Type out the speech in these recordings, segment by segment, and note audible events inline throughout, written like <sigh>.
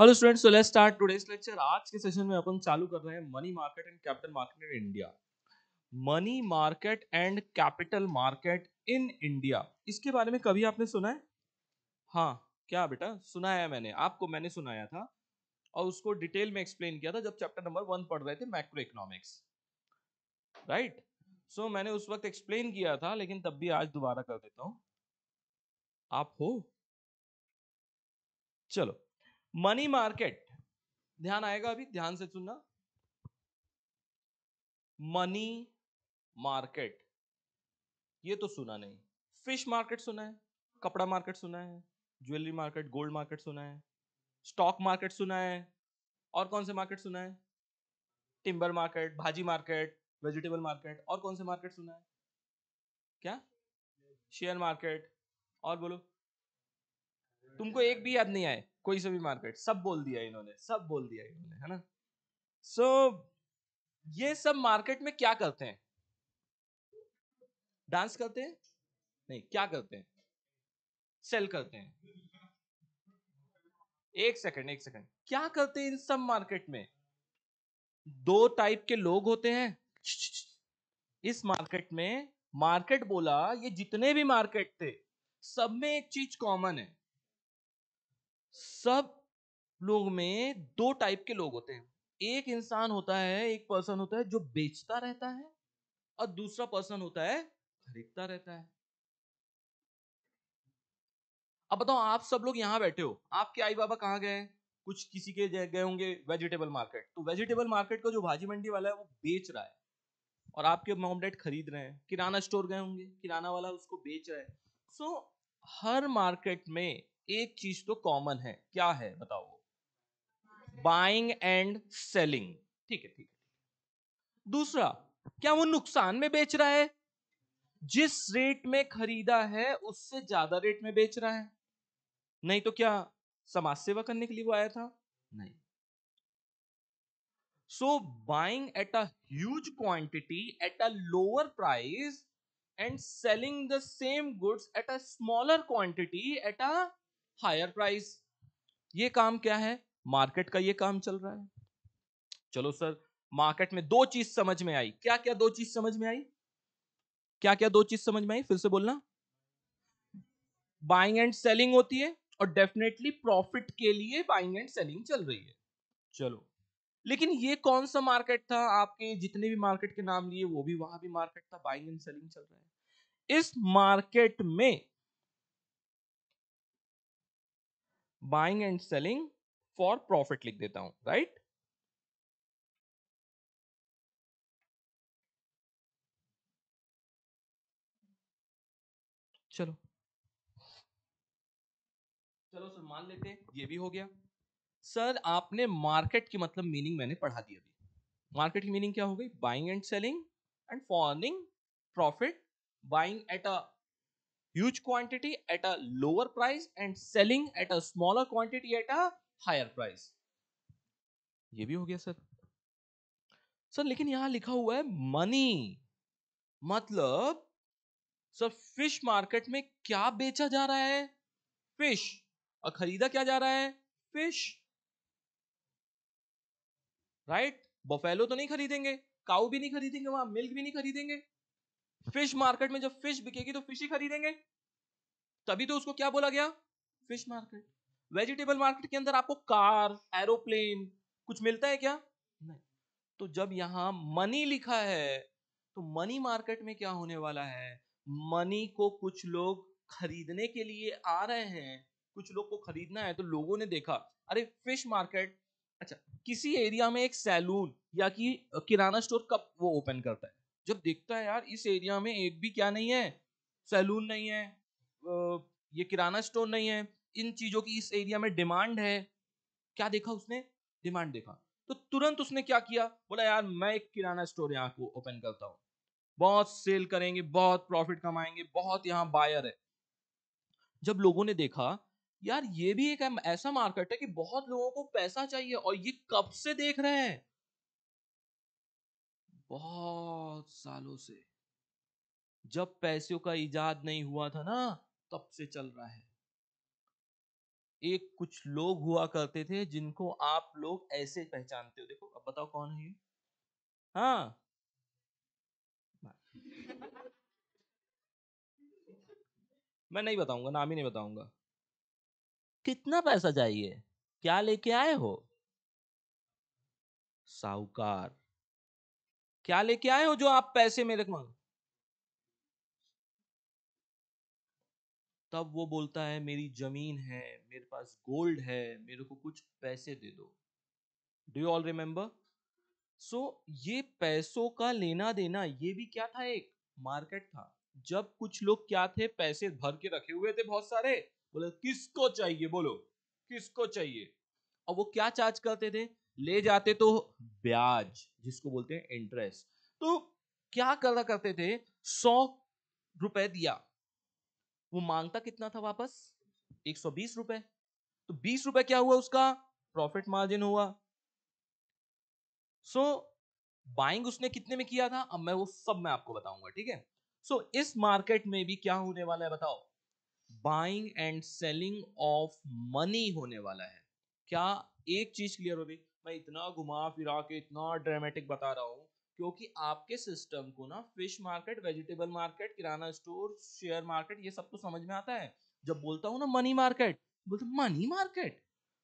Hello students so let's start today's lecture आज के session में अपन चालू कर रहे हैं money market and capital market in India money market and capital market in India इसके बारे में कभी आपने सुना है हाँ क्या बेटा सुनाया मैंने आपको मैंने सुनाया था और उसको डिटेल में एक्सप्लेन किया था जब चैप्टर नंबर वन पढ़ रहे थे मैक्रो इकोनॉमिक्स राइट सो मैंने उस वक्त एक्सप्लेन किया था लेकिन तब भी आज दोबारा कर देता हूँ आप हो चलो मनी मार्केट ध्यान आएगा अभी ध्यान से सुनना मनी मार्केट ये तो सुना नहीं फिश मार्केट सुना है कपड़ा मार्केट सुना है ज्वेलरी मार्केट गोल्ड मार्केट सुना है स्टॉक मार्केट सुना है और कौन से मार्केट सुना है टिम्बर मार्केट भाजी मार्केट वेजिटेबल मार्केट और कौन से मार्केट सुना है क्या शेयर मार्केट और बोलो तुमको एक भी याद नहीं आए कोई से भी मार्केट सब बोल दिया इन्होंने सब बोल दिया इन्होंने है ना सो so, ये सब मार्केट में क्या करते हैं डांस करते हैं नहीं क्या करते हैं सेल करते हैं एक सेकंड एक सेकंड क्या करते हैं इन सब मार्केट में दो टाइप के लोग होते हैं इस मार्केट में मार्केट बोला ये जितने भी मार्केट थे सब में एक चीज कॉमन है सब लोग में दो टाइप के लोग होते हैं एक इंसान होता है एक पर्सन होता है जो बेचता रहता है और दूसरा पर्सन होता है खरीदता रहता है अब बताओ आप सब लोग यहां बैठे हो आपके आई बाबा कहाँ गए कुछ किसी के गए होंगे वेजिटेबल मार्केट तो वेजिटेबल मार्केट का जो भाजी मंडी वाला है वो बेच रहा है और आपके मोमडेट खरीद रहे हैं किराना स्टोर गए होंगे किराना वाला उसको बेच रहा है सो so, हर मार्केट में एक चीज तो कॉमन है क्या है बताओ बाइंग एंड सेलिंग ठीक है ठीक है दूसरा क्या वो नुकसान में बेच रहा है जिस रेट में खरीदा है उससे ज्यादा रेट में बेच रहा है नहीं तो क्या समाज सेवा करने के लिए वो आया था नहीं so buying at a huge quantity at a lower price and selling the same goods at a smaller quantity at a higher price ये काम क्या है मार्केट का ये काम चल रहा है चलो सर मार्केट में दो चीज समझ में आई क्या क्या दो चीज समझ में आई क्या क्या दो चीज समझ में आई फिर से बोलना बाइंग एंड सेलिंग होती है और डेफिनेटली प्रॉफिट के लिए बाइंग एंड सेलिंग चल रही है चलो लेकिन ये कौन सा मार्केट था आपके जितने भी मार्केट के नाम लिए वो भी वहां भी मार्केट था बाइंग एंड सेलिंग चल रहा है इस मार्केट में buying and selling for profit लिख देता हूं राइट चलो चलो सर मान लेते हैं ये भी हो गया सर आपने मार्केट की मतलब मीनिंग मैंने पढ़ा दी अभी मार्केट की मीनिंग क्या हो गई buying and selling and for earning profit buying at a huge quantity at a lower price and selling at a smaller quantity at a higher price ये भी हो गया सर सर लेकिन यहां लिखा हुआ है मनी मतलब सर फिश मार्केट में क्या बेचा जा रहा है फिश और खरीदा क्या जा रहा है फिश राइट बफेलो तो नहीं खरीदेंगे काउ भी नहीं खरीदेंगे वहां मिल्क भी नहीं खरीदेंगे फिश मार्केट में जब फिश बिकेगी तो फिश ही खरीदेंगे तभी तो उसको क्या बोला गया फिश मार्केट वेजिटेबल मार्केट के अंदर आपको कार एरोप्लेन कुछ मिलता है क्या नहीं तो जब यहां मनी लिखा है तो मनी मार्केट में क्या होने वाला है मनी को कुछ लोग खरीदने के लिए आ रहे हैं कुछ लोग को खरीदना है तो लोगों ने देखा अरे फिश मार्केट अच्छा किसी एरिया में एक सैलून या कि किराना स्टोर कब वो ओपन करता है जब देखता है यार इस एरिया में एक भी क्या नहीं है सैलून नहीं है ये किराना स्टोर नहीं है इन चीजों की इस एरिया में डिमांड है क्या देखा उसने डिमांड देखा तो तुरंत उसने क्या किया बोला यार मैं एक किराना स्टोर यहाँ को ओपन करता हूँ बहुत सेल करेंगे बहुत प्रॉफिट कमाएंगे बहुत यहाँ बायर है जब लोगों ने देखा यार ये भी एक ऐसा मार्केट है कि बहुत लोगों को पैसा चाहिए और ये कब से देख रहे हैं बहुत सालों से जब पैसों का इजाद नहीं हुआ था ना तब से चल रहा है एक कुछ लोग हुआ करते थे जिनको आप लोग ऐसे पहचानते हो देखो अब बताओ कौन है ये हाँ मैं नहीं बताऊंगा नाम ही नहीं बताऊंगा कितना पैसा चाहिए क्या लेके आए हो साहूकार क्या लेके आए हो जो आप पैसे मेरे मांग तब वो बोलता है मेरी जमीन है मेरे पास गोल्ड है मेरे को कुछ पैसे दे दो do you all remember so ये पैसों का लेना देना ये भी क्या था एक मार्केट था जब कुछ लोग क्या थे पैसे भर के रखे हुए थे बहुत सारे बोले किसको चाहिए बोलो किसको चाहिए अब वो क्या चार्ज करते थे ले जाते तो ब्याज जिसको बोलते हैं इंटरेस्ट तो क्या करा करते थे सौ रुपए दिया वो मांगता कितना था वापस एक सौ बीस रुपए तो बीस रुपए क्या हुआ उसका प्रॉफिट मार्जिन हुआ सो so, बाइंग उसने कितने में किया था अब मैं वो सब मैं आपको बताऊंगा ठीक है सो इस मार्केट में भी क्या होने वाला है बताओ buying and selling of money होने वाला है क्या एक चीज क्लियर हो गई मैं इतना घुमा फिरा के इतना ड्रामेटिक बता रहा हूँ क्योंकि आपके सिस्टम को ना fish market vegetable market kirana store share market ये सब तो समझ में आता है जब बोलता हूँ ना मनी मार्केट बोलते मनी मार्केट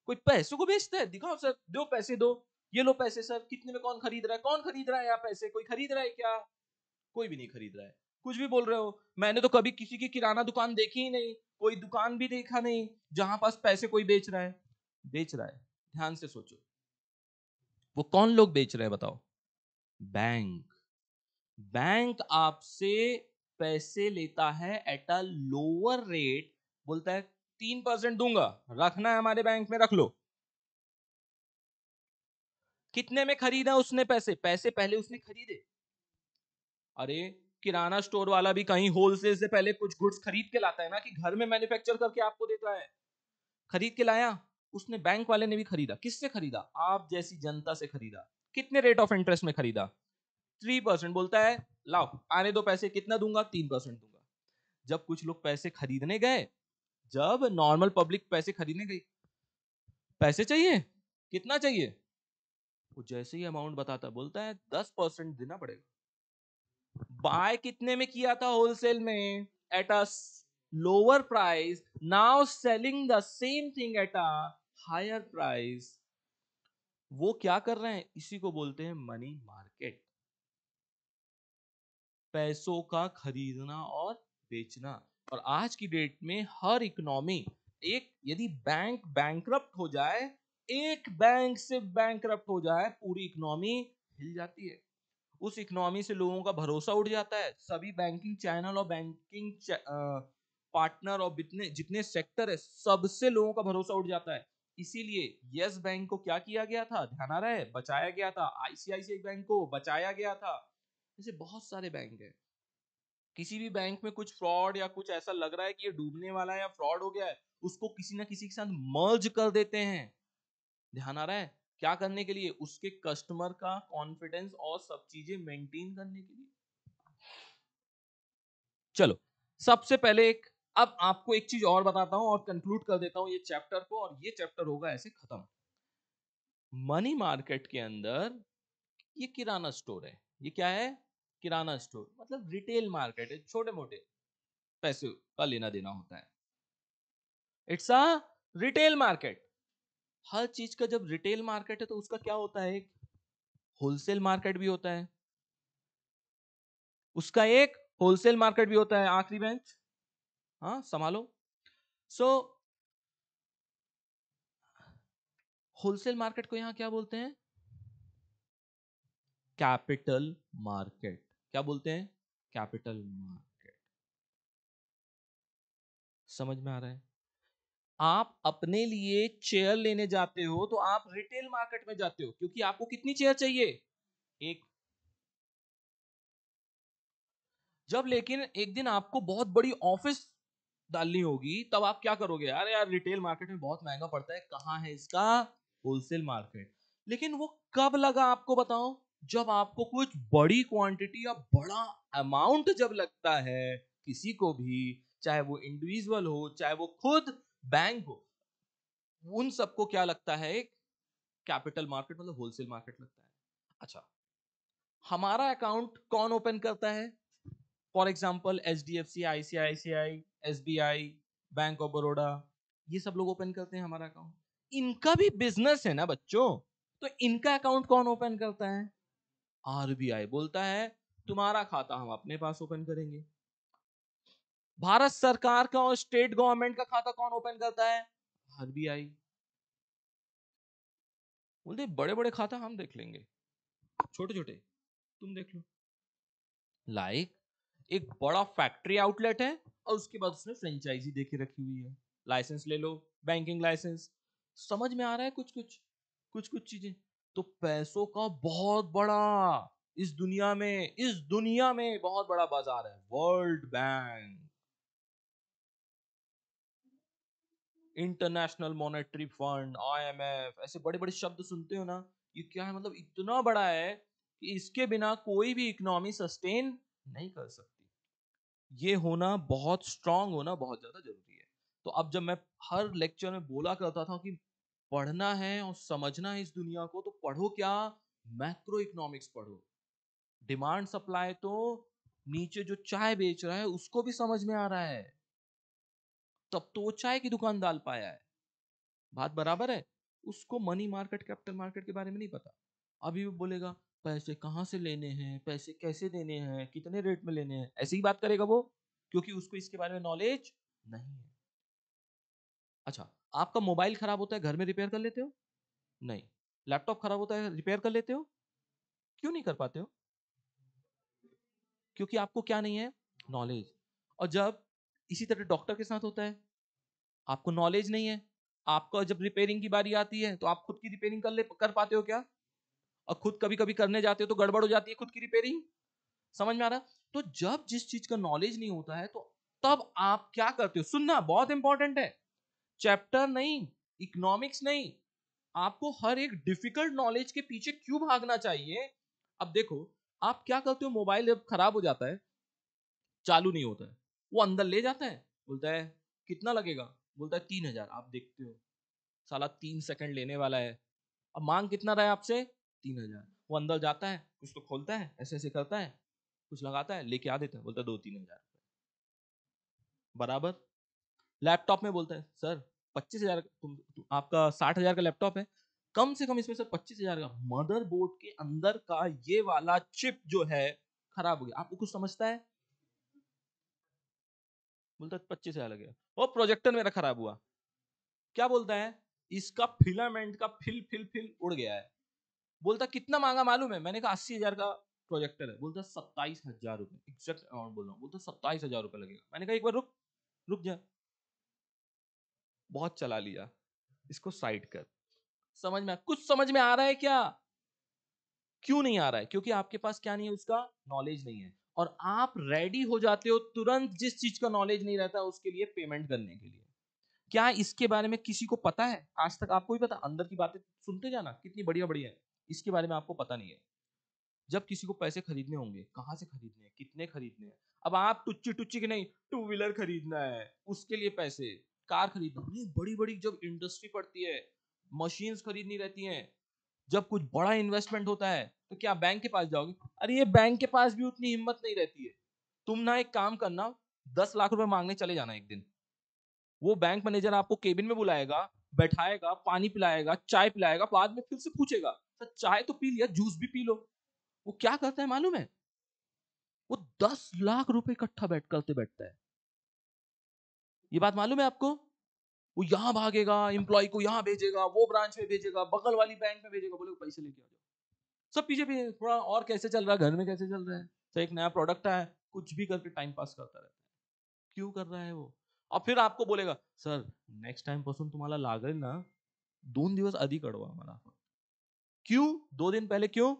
कोई पैसों को बेचता है दिखाओ सर दो पैसे दो ये लो पैसे सर कितने में कौन खरीद रहा है कौन खरीद रहा है यहाँ पैसे कोई खरीद रहा है क्या कोई भी नहीं खरीद रहा है कुछ भी बोल रहे हो मैंने तो कभी किसी की किराना दुकान देखी ही नहीं कोई दुकान भी देखा नहीं जहां पास पैसे कोई बेच रहा है बेच रहा है ध्यान से सोचो वो कौन लोग बेच रहे हैं बताओ बैंक बैंक आपसे पैसे लेता है एट अ लोअर रेट बोलता है तीन परसेंट दूंगा रखना है हमारे बैंक में रख लो कितने में खरीदा उसने पैसे पैसे पहले उसने खरीदे अरे किराना स्टोर वाला भी कहीं होलसेल से पहले कुछ गुड्स खरीद के लाता है ना कि घर में मैन्युफैक्चर करके आपको देता है खरीद के लाया उसने बैंक वाले ने भी खरीदा किससे खरीदा आप जैसी जनता से खरीदा कितने रेट ऑफ इंटरेस्ट में खरीदा थ्री परसेंट बोलता है लाओ आने दो पैसे कितना दूंगा तीन परसेंट दूंगा जब कुछ लोग पैसे खरीदने गए जब नॉर्मल पब्लिक पैसे खरीदने गई पैसे चाहिए कितना चाहिए वो जैसे ही अमाउंट बताता बोलता है दस परसेंट देना पड़ेगा बाय कितने में किया था होलसेल में at a lower price now selling the same thing at a higher price वो क्या कर रहे हैं इसी को बोलते हैं मनी मार्केट पैसों का खरीदना और बेचना और आज की डेट में हर इकोनॉमी एक यदि बैंक बैंक हो जाए एक बैंक से बैंक हो जाए पूरी इकोनॉमी हिल जाती है उस इकोनॉमी से लोगों का भरोसा उठ जाता है सभी बैंकिंग चैनल और बैंकिंग पार्टनर और जितने जितने सेक्टर है सबसे लोगों का भरोसा उठ जाता है इसीलिए यस बैंक को क्या किया गया था ध्यान आ रहा है बचाया गया था आईसीआईसीआई बैंक को बचाया गया था ऐसे बहुत सारे बैंक है किसी भी बैंक में कुछ फ्रॉड या कुछ ऐसा लग रहा है कि ये डूबने वाला है या फ्रॉड हो गया है उसको किसी ना किसी के साथ मर्ज कर देते हैं ध्यान आ रहा है क्या करने के लिए उसके कस्टमर का कॉन्फिडेंस और सब चीजें मेंटेन करने के लिए चलो सबसे पहले एक अब आपको एक चीज और बताता हूं और कंक्लूड कर देता हूं ये चैप्टर को और ये चैप्टर होगा ऐसे खत्म मनी मार्केट के अंदर ये किराना स्टोर है ये क्या है किराना स्टोर मतलब रिटेल मार्केट है छोटे मोटे पैसे का लेना देना होता है इट्स अ रिटेल मार्केट हर चीज का जब रिटेल मार्केट है तो उसका क्या होता है एक होलसेल मार्केट भी होता है उसका एक होलसेल मार्केट भी होता है आखिरी बेंच हाँ संभालो सो होलसेल मार्केट को यहां क्या बोलते हैं कैपिटल मार्केट क्या बोलते हैं कैपिटल मार्केट समझ में आ रहा है आप अपने लिए चेयर लेने जाते हो तो आप रिटेल मार्केट में जाते हो क्योंकि आपको कितनी चेयर चाहिए एक जब लेकिन एक दिन आपको बहुत बड़ी ऑफिस डालनी होगी तब आप क्या करोगे यार यार रिटेल मार्केट में बहुत महंगा पड़ता है कहाँ है इसका होलसेल मार्केट लेकिन वो कब लगा आपको बताओ जब आपको कुछ बड़ी क्वांटिटी या बड़ा अमाउंट जब लगता है किसी को भी चाहे वो इंडिविजुअल हो चाहे वो खुद बैंक हो उन सबको क्या लगता है कैपिटल मार्केट मतलब होलसेल मार्केट लगता है अच्छा हमारा अकाउंट कौन ओपन करता है for example H D F C I C I C I S B I bank of Baroda ये सब लोग ओपन करते हैं हमारा अकाउंट इनका भी बिजनेस है ना बच्चों तो इनका अकाउंट कौन ओपन करता है आरबीआई बोलता है तुम्हारा खाता हम अपने पास ओपन करेंगे भारत सरकार का और स्टेट गवर्नमेंट का खाता कौन ओपन करता है आरबीआई बोलते बड़े बड़े खाता हम देख लेंगे छोटे छोटे तुम देख लो लाइक like, एक बड़ा फैक्ट्री आउटलेट है और उसके बाद उसने फ्रेंचाइजी देके रखी हुई है लाइसेंस ले लो बैंकिंग लाइसेंस समझ में आ रहा है कुछ कुछ कुछ कुछ चीजें तो पैसों का बहुत बड़ा इस दुनिया में इस दुनिया में बहुत बड़ा बाजार है world bank international monetary fund IMF ऐसे बड़े बड़े शब्द सुनते हो ना ये क्या है मतलब इतना बड़ा है कि इसके बिना कोई भी इकोनॉमी सस्टेन नहीं कर सकती ये होना बहुत स्ट्रांग होना बहुत ज्यादा जरूरी है तो अब जब मैं हर लेक्चर में बोला करता था कि पढ़ना है और समझना है इस दुनिया को तो पढ़ो क्या मैक्रो इकोनॉमिक्स पढ़ो डिमांड सप्लाई तो नीचे जो चाय बेच रहा है उसको भी समझ में आ रहा है तब तो वो चाय की दुकान डाल पाया है बात बराबर है उसको मनी मार्केट कैपिटल मार्केट के बारे में नहीं पता अभी वो बोलेगा पैसे कहाँ से लेने हैं पैसे कैसे देने हैं कितने रेट में लेने हैं ऐसे ही बात करेगा वो क्योंकि उसको इसके बारे में नॉलेज नहीं है अच्छा आपका मोबाइल खराब होता है घर में रिपेयर कर लेते हो नहीं लैपटॉप खराब होता है रिपेयर कर लेते हो क्यों नहीं कर पाते हो क्योंकि आपको क्या नहीं है नॉलेज और जब इसी तरह डॉक्टर के साथ होता है आपको नॉलेज नहीं है आपको जब रिपेयरिंग की बारी आती है तो आप खुद की रिपेयरिंग कर ले कर पाते हो क्या और खुद कभी कभी करने जाते हो तो गड़बड़ हो जाती है खुद की रिपेयरिंग समझ में आ रहा तो जब जिस चीज का नॉलेज नहीं होता है तो तब आप क्या करते हो सुनना बहुत इंपॉर्टेंट है चैप्टर नहीं इकोनॉमिक्स नहीं आपको हर एक डिफिकल्ट नॉलेज के पीछे क्यों भागना चाहिए अब देखो आप क्या करते हो मोबाइल जब खराब हो जाता है चालू नहीं होता है वो अंदर ले जाता है बोलता है कितना लगेगा बोलता है तीन हजार आप देखते हो साला तीन सेकंड लेने वाला है अब मांग कितना रहा है आपसे तीन हजार वो अंदर जाता है कुछ तो खोलता है ऐसे ऐसे करता है कुछ लगाता है लेके आ देता है बोलता है दो तीन हजार बराबर लैपटॉप में बोलता है सर पच्चीस हजार तुम, तुम आपका साठ हजार का लैपटॉप है कम से कम इसमें सर पच्चीस हजार का मदरबोर्ड के अंदर का ये वाला चिप जो है खराब हो गया आपको कुछ समझता है बोलता है पच्चीस हजार लगेगा वो प्रोजेक्टर मेरा खराब हुआ क्या बोलता है इसका फिलामेंट का फिल फिल फिल उड़ गया है बोलता कितना मांगा मालूम है मैंने कहा अस्सी हजार का प्रोजेक्टर है बोलता सत्ताईस हजार रुपये एग्जैक्ट अमाउंट बोल रहा हूँ बोलता सत्ताईस हजार रुपये लगेगा मैंने कहा एक बार रुक रुक जा बहुत चला लिया इसको साइड कर समझ में कुछ समझ में आ रहा है क्या क्यों नहीं आ रहा है क्योंकि आपके पास क्या नहीं है उसका नॉलेज नहीं है और आप रेडी हो जाते हो तुरंत जिस चीज का नॉलेज नहीं रहता उसके लिए पेमेंट करने के लिए क्या इसके बारे में किसी को पता है आज तक आपको भी पता अंदर की बातें सुनते जाना कितनी बढ़िया बढ़िया है इसके बारे में आपको पता नहीं है जब किसी को पैसे खरीदने होंगे कहाँ से खरीदने हैं कितने खरीदने हैं अब आप टुच्ची टुच्ची के नहीं टू व्हीलर खरीदना है उसके लिए पैसे कार खरीदना नहीं बड़ी बड़ी जब इंडस्ट्री पड़ती है मशीन्स खरीदनी रहती हैं जब कुछ बड़ा इन्वेस्टमेंट होता है तो क्या बैंक के पास जाओगे अरे ये बैंक के पास भी उतनी हिम्मत नहीं रहती है तुम ना एक काम करना दस लाख रुपए मांगने चले जाना एक दिन वो बैंक मैनेजर आपको केबिन में बुलाएगा बैठाएगा पानी पिलाएगा चाय पिलाएगा बाद में फिर से पूछेगा सर चाय तो पी लिया जूस भी पी लो वो क्या करता है मालूम है वो दस लाख रुपए इकट्ठा बैठ करते बैठता है ये बात मालूम है आपको वो यहाँ भागेगा एम्प्लॉय को यहाँ भेजेगा वो ब्रांच में भेजेगा बगल वाली बैंक में भेजेगा बोले पैसे लेके आ जाओ सब पीछे भी थोड़ा और कैसे चल रहा है घर में कैसे चल रहा है तो एक नया प्रोडक्ट आया कुछ भी करके टाइम पास करता रहता है क्यों कर रहा है वो और फिर आपको बोलेगा सर नेक्स्ट टाइम पसंद तुम्हारा लागे ना दोन दिवस आधी कड़वा हमारा क्यों दो दिन पहले क्यों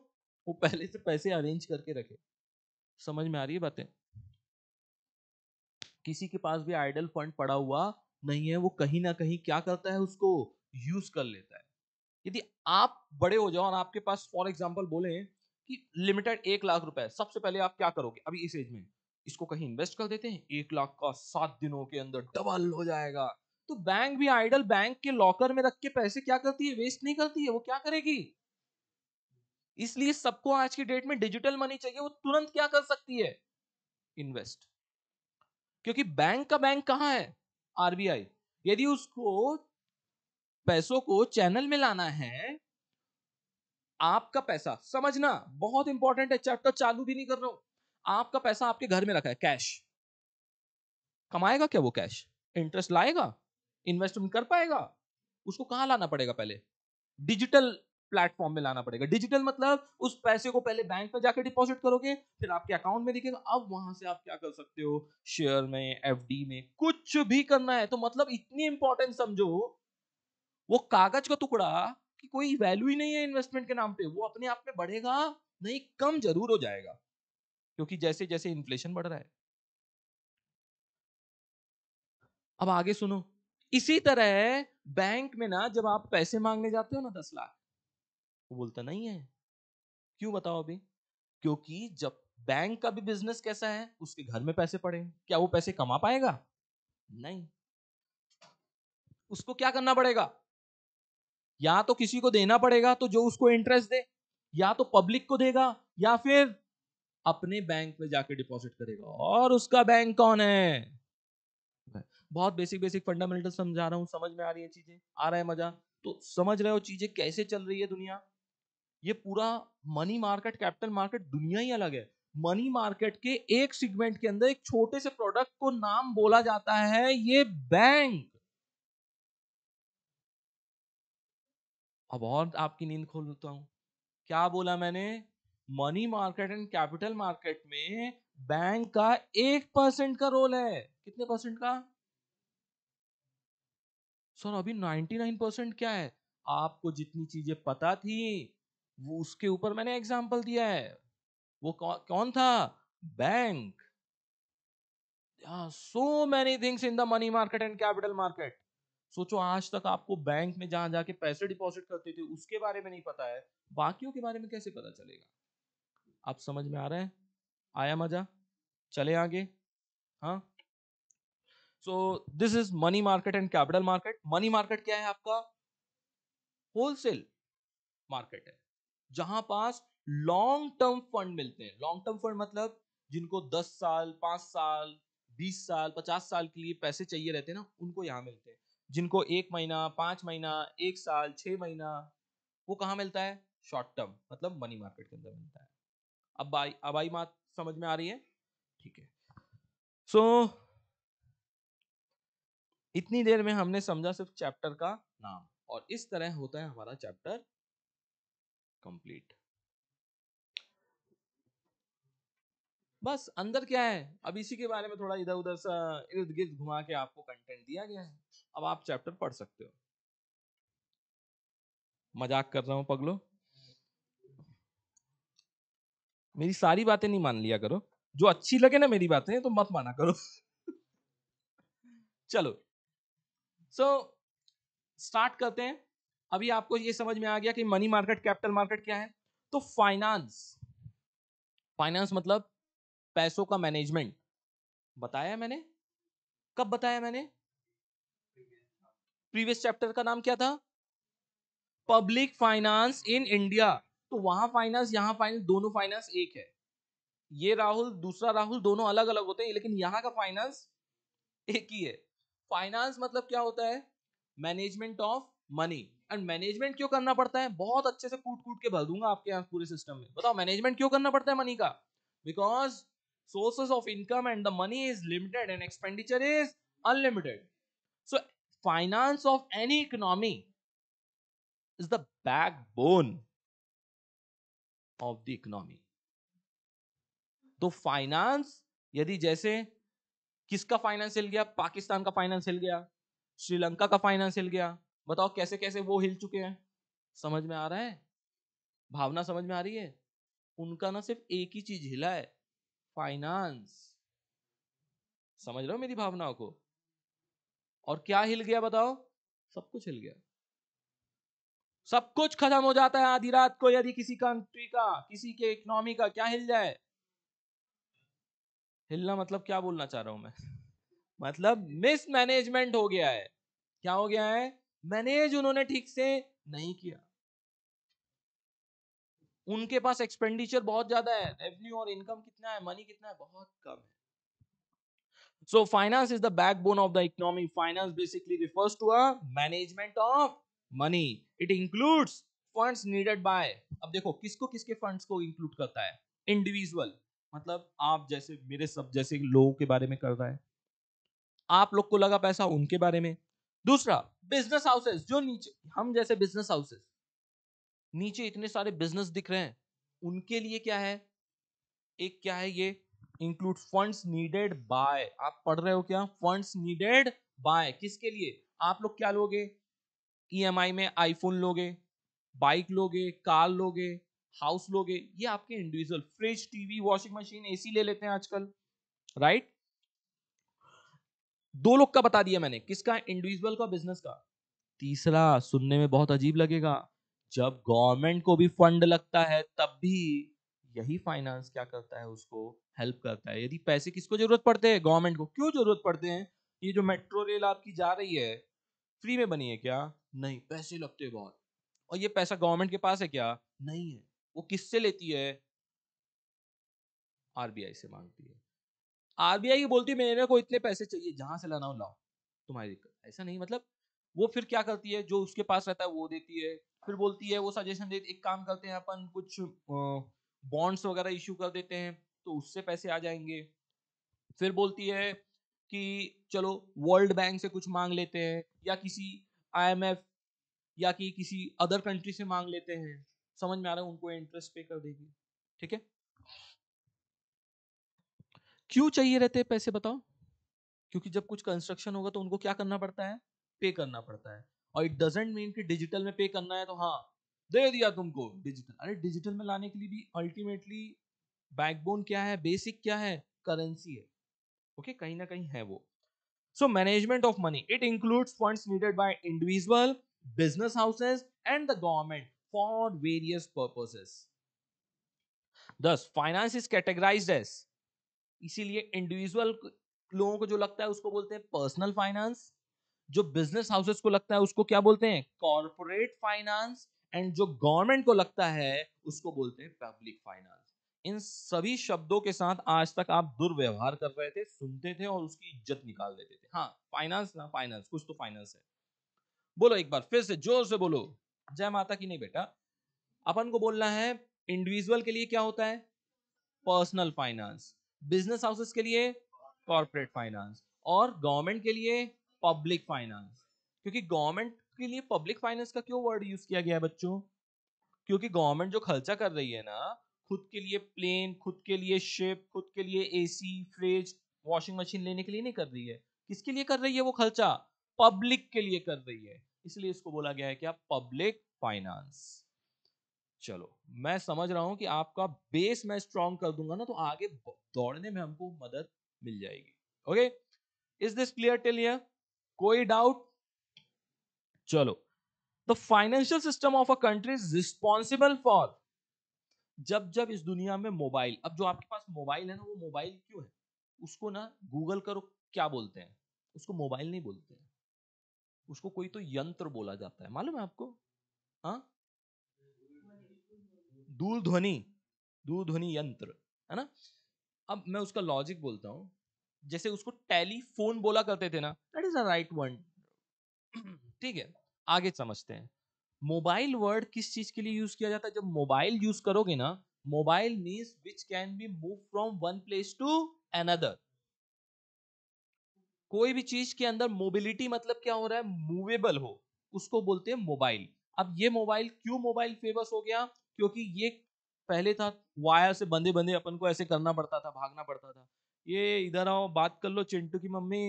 वो पहले से पैसे अरेंज करके रखे समझ में आ रही है बातें किसी के पास भी आइडल फंड पड़ा हुआ नहीं है वो कहीं ना कहीं क्या करता है उसको यूज कर लेता है यदि आप बड़े हो जाओ और आपके पास फॉर एग्जाम्पल बोले कि लिमिटेड एक लाख रुपए सबसे पहले आप क्या करोगे अभी इस एज में इसको कहीं इन्वेस्ट कर देते हैं एक लाख का सात दिनों के अंदर डबल हो जाएगा तो बैंक भी आइडल बैंक के लॉकर में रख के पैसे क्या करती है वेस्ट नहीं करती है वो क्या करेगी इसलिए सबको आज की डेट में डिजिटल मनी चाहिए वो तुरंत क्या कर सकती है इन्वेस्ट क्योंकि बैंक का बैंक कहां है आरबीआई यदि उसको पैसों को चैनल में लाना है आपका पैसा समझना बहुत इंपॉर्टेंट है चैप्टर तो चालू भी नहीं कर रहा हूं आपका पैसा आपके घर में रखा है कैश कमाएगा क्या वो कैश इंटरेस्ट लाएगा इन्वेस्टमेंट तो कर पाएगा उसको कहां लाना पड़ेगा पहले डिजिटल प्लेटफॉर्म में लाना पड़ेगा डिजिटल मतलब उस पैसे को पहले बैंक में जाकर डिपॉजिट करोगे फिर आपके अकाउंट में दिखेगा अब वहां से आप क्या कर सकते हो शेयर में एफ में कुछ भी करना है तो मतलब इतनी इंपॉर्टेंट समझो वो कागज का टुकड़ा कि कोई वैल्यू ही नहीं है इन्वेस्टमेंट के नाम पे वो अपने आप में बढ़ेगा नहीं कम जरूर हो जाएगा क्योंकि जैसे जैसे इन्फ्लेशन बढ़ रहा है अब आगे सुनो इसी तरह बैंक में ना जब आप पैसे मांगने जाते हो ना दस लाख वो बोलता नहीं है क्यों बताओ अभी क्योंकि जब बैंक का भी बिजनेस कैसा है उसके घर में पैसे पड़े क्या वो पैसे कमा पाएगा नहीं उसको क्या करना पड़ेगा या तो किसी को देना पड़ेगा तो जो उसको इंटरेस्ट दे या तो पब्लिक को देगा या फिर अपने बैंक में जाके डिपॉजिट करेगा और उसका बैंक कौन है बहुत बेसिक बेसिक फंडामेंटल समझा रहा हूँ समझ में आ रही है चीजें आ रहा है मजा तो समझ रहे हो चीजें कैसे चल रही है दुनिया ये पूरा मनी मार्केट कैपिटल मार्केट दुनिया ही अलग है मनी मार्केट के एक सेगमेंट के अंदर एक छोटे से प्रोडक्ट को नाम बोला जाता है ये बैंक अब और आपकी नींद खोल देता हूं क्या बोला मैंने money market and capital market में बैंक का एक परसेंट का रोल है कितने परसेंट का सर अभी नाइनटी नाइन परसेंट क्या है आपको जितनी चीजें पता थी वो उसके ऊपर मैंने एग्जाम्पल दिया है वो कौ, कौन था bank so many things in the money market and capital market सोचो आज तक आपको बैंक में जहां जाके पैसे डिपॉजिट करते थे उसके बारे में नहीं पता है बाकियों के बारे में कैसे पता चलेगा आप समझ में आ रहे हैं आया मजा चले आगे हाँ so this is money market and capital market money market क्या है आपका होलसेल मार्केट है जहां पास लॉन्ग टर्म फंड मिलते हैं लॉन्ग टर्म फंड मतलब जिनको दस साल पांच साल बीस साल पचास साल के लिए पैसे चाहिए रहते हैं ना उनको यहाँ मिलते हैं जिनको एक महीना पांच महीना एक साल छह महीना वो कहाँ मिलता है शॉर्ट टर्म मतलब मनी मार्केट के अंदर मिलता है अब भाई अब आई बात समझ में आ रही है ठीक है सो so, इतनी देर में हमने समझा सिर्फ चैप्टर का नाम और इस तरह होता है हमारा चैप्टर complete बस अंदर क्या है अब इसी के बारे में थोड़ा इधर उधर सा इर्द गिर्द घुमा के आपको कंटेंट दिया गया है अब आप चैप्टर पढ़ सकते हो मजाक कर रहा हूं पगलो मेरी सारी बातें नहीं मान लिया करो जो अच्छी लगे ना मेरी बातें तो मत माना करो <laughs> चलो सो so, स्टार्ट करते हैं अभी आपको ये समझ में आ गया कि मनी मार्केट कैपिटल मार्केट क्या है तो फाइनेंस फाइनेंस मतलब पैसों का मैनेजमेंट बताया मैंने कब बताया मैंने प्रीवियस चैप्टर का नाम क्या था पब्लिक फाइनेंस इन इंडिया तो वहां फाइनेंस यहां फाइनेंस दोनों फाइनेंस एक है ये राहुल दूसरा राहुल दोनों अलग अलग होते हैं लेकिन यहां का फाइनेंस एक ही है फाइनेंस मतलब क्या होता है management of money and management क्यों करना पड़ता है बहुत अच्छे से कूट कूट के भर दूंगा आपके यहाँ पूरे सिस्टम में बताओ मैनेजमेंट क्यों करना पड़ता है मनी का because sources of income and the money is limited and expenditure is unlimited so finance of any economy is the backbone of the economy तो फाइनेंस यदि जैसे किसका फाइनेंस हिल गया पाकिस्तान का फाइनेंस हिल गया श्रीलंका का फाइनेंस हिल गया बताओ कैसे कैसे वो हिल चुके हैं समझ में आ रहा है भावना समझ में आ रही है उनका ना सिर्फ एक ही चीज हिला है फाइनेंस समझ रहे हो मेरी भावना को और क्या हिल गया बताओ सब कुछ हिल गया सब कुछ खत्म हो जाता है आधी रात को यदि किसी कंट्री का किसी के इकोनॉमी का क्या हिल जाए हिलना मतलब क्या बोलना चाह रहा हूं मैं <laughs> मतलब मिसमैनेजमेंट हो गया है क्या हो गया है मैनेज उन्होंने ठीक से नहीं किया उनके पास एक्सपेंडिचर बहुत ज्यादा है रेवेन्यू और इनकम कितना है मनी कितना है बहुत कम so finance is the backbone of the economy finance basically refers to a management of money it includes funds needed by अब देखो किसको किसके फंड्स को इंक्लूड करता है इंडिविजुअल मतलब आप जैसे मेरे सब जैसे लोगों के बारे में कर रहा है आप लोग को लगा पैसा उनके बारे में दूसरा बिजनेस हाउसेस जो नीचे हम जैसे बिजनेस हाउसेस नीचे इतने सारे बिजनेस दिख रहे हैं उनके लिए क्या है एक क्या है ये इंक्लूड फंड्स नीडेड बाय आप पढ़ रहे हो क्या फंड्स नीडेड बाय किसके लिए आप लोग क्या लोगे ईएमआई e में आईफोन लोगे बाइक लोगे कार लोगे हाउस लोगे ये आपके individual fridge TV washing machine AC ले लेते हैं आजकल राइट दो लोग का बता दिया मैंने किसका इंडिविजुअल का बिजनेस का तीसरा सुनने में बहुत अजीब लगेगा जब गवर्नमेंट को भी फंड लगता है तब भी यही फाइनेंस क्या करता है उसको हेल्प करता है यदि पैसे किसको जरूरत पड़ते हैं गवर्नमेंट को क्यों जरूरत पड़ते हैं ये जो मेट्रो रेल आपकी जा रही है फ्री में बनी है क्या नहीं पैसे लगते बहुत और ये पैसा गवर्नमेंट के पास है क्या नहीं है वो किससे लेती है आरबीआई से मांगती है आरबीआई बोलती है मेरे को इतने पैसे चाहिए जहां से लाना हो लाओ तुम्हारी दिक्कत ऐसा नहीं मतलब वो फिर क्या करती है जो उसके पास रहता है वो देती है फिर बोलती है वो सजेशन देती एक काम करते हैं अपन कुछ बॉन्ड्स वगैरह इश्यू कर देते हैं तो उससे पैसे आ जाएंगे फिर बोलती है कि चलो वर्ल्ड बैंक से कुछ मांग लेते हैं या किसी आईएमएफ या कि किसी अदर कंट्री से मांग लेते हैं समझ में आ रहा है उनको इंटरेस्ट पे कर देगी ठीक है क्यों चाहिए रहते हैं पैसे बताओ क्योंकि जब कुछ कंस्ट्रक्शन होगा तो उनको क्या करना पड़ता है पे करना पड़ता है और इट डजेंट मीन कि डिजिटल में पे करना है तो हाँ दे दिया तुमको डिजिटल अरे डिजिटल में लाने के लिए भी अल्टीमेटली बैकबोन क्या है बेसिक क्या है करेंसी है ओके okay? कहीं ना कहीं है वो so management of money it includes funds needed by individual business houses and the government for various purposes thus finance is categorise as इसीलिए इंडिविजुअल लोगों को जो लगता है उसको बोलते हैं पर्सनल फाइनेंस जो बिजनेस हाउसेस को लगता है उसको क्या बोलते हैं कॉरपोरेट फाइनेंस एंड जो गवर्नमेंट को लगता है उसको बोलते हैं पब्लिक फाइनेंस इन सभी शब्दों के साथ आज तक आप दुर्व्यवहार कर रहे थे सुनते थे और उसकी इज्जत निकाल देते थे हाँ फाइनेंस ना फाइनेंस कुछ तो फाइनेंस है बोलो एक बार फिर से जोर से बोलो जय माता की नहीं बेटा अपन को बोलना है इंडिविजुअल के लिए क्या होता है पर्सनल फाइनेंस बिजनेस हाउसेस के लिए कॉरपोरेट फाइनेंस और गवर्नमेंट के लिए पब्लिक फाइनेंस क्योंकि गवर्नमेंट के लिए पब्लिक फाइनेंस का क्यों वर्ड यूज किया गया है बच्चों क्योंकि गवर्नमेंट जो खर्चा कर रही है ना खुद के लिए प्लेन खुद के लिए शिप खुद के लिए एसी फ्रिज वॉशिंग मशीन लेने के लिए नहीं कर रही है किसके लिए कर रही है वो खर्चा पब्लिक के लिए कर रही है इसलिए इसको बोला गया है क्या पब्लिक फाइनेंस चलो मैं समझ रहा हूं कि आपका बेस मैं स्ट्रॉन्ग कर दूंगा ना तो आगे दौड़ने में हमको मदद मिल जाएगी okay is this clear till here कोई डाउट चलो the financial system of a country is responsible for जब जब इस दुनिया में मोबाइल अब जो आपके पास मोबाइल है ना वो मोबाइल क्यों है उसको ना गूगल करो क्या बोलते हैं उसको मोबाइल नहीं बोलते हैं उसको कोई तो यंत्र बोला जाता है मालूम है आपको हाँ दूरध्वनि दूरध्वनि यंत्र है ना अब मैं उसका लॉजिक बोलता हूँ जैसे उसको टेलीफोन बोला करते थे ना that is a right word ठीक है आगे समझते हैं मोबाइल वर्ड किस चीज के लिए यूज किया जाता है जब मोबाइल यूज करोगे ना mobile means which can be move from one place to another कोई भी चीज के अंदर मोबिलिटी मतलब क्या हो रहा है मूवेबल हो उसको बोलते हैं मोबाइल अब ये मोबाइल क्यों मोबाइल फेमस हो गया क्योंकि ये पहले था वायर से बंधे बंधे अपन को ऐसे करना पड़ता था भागना पड़ता था ये इधर आओ बात कर लो चिंटू की मम्मी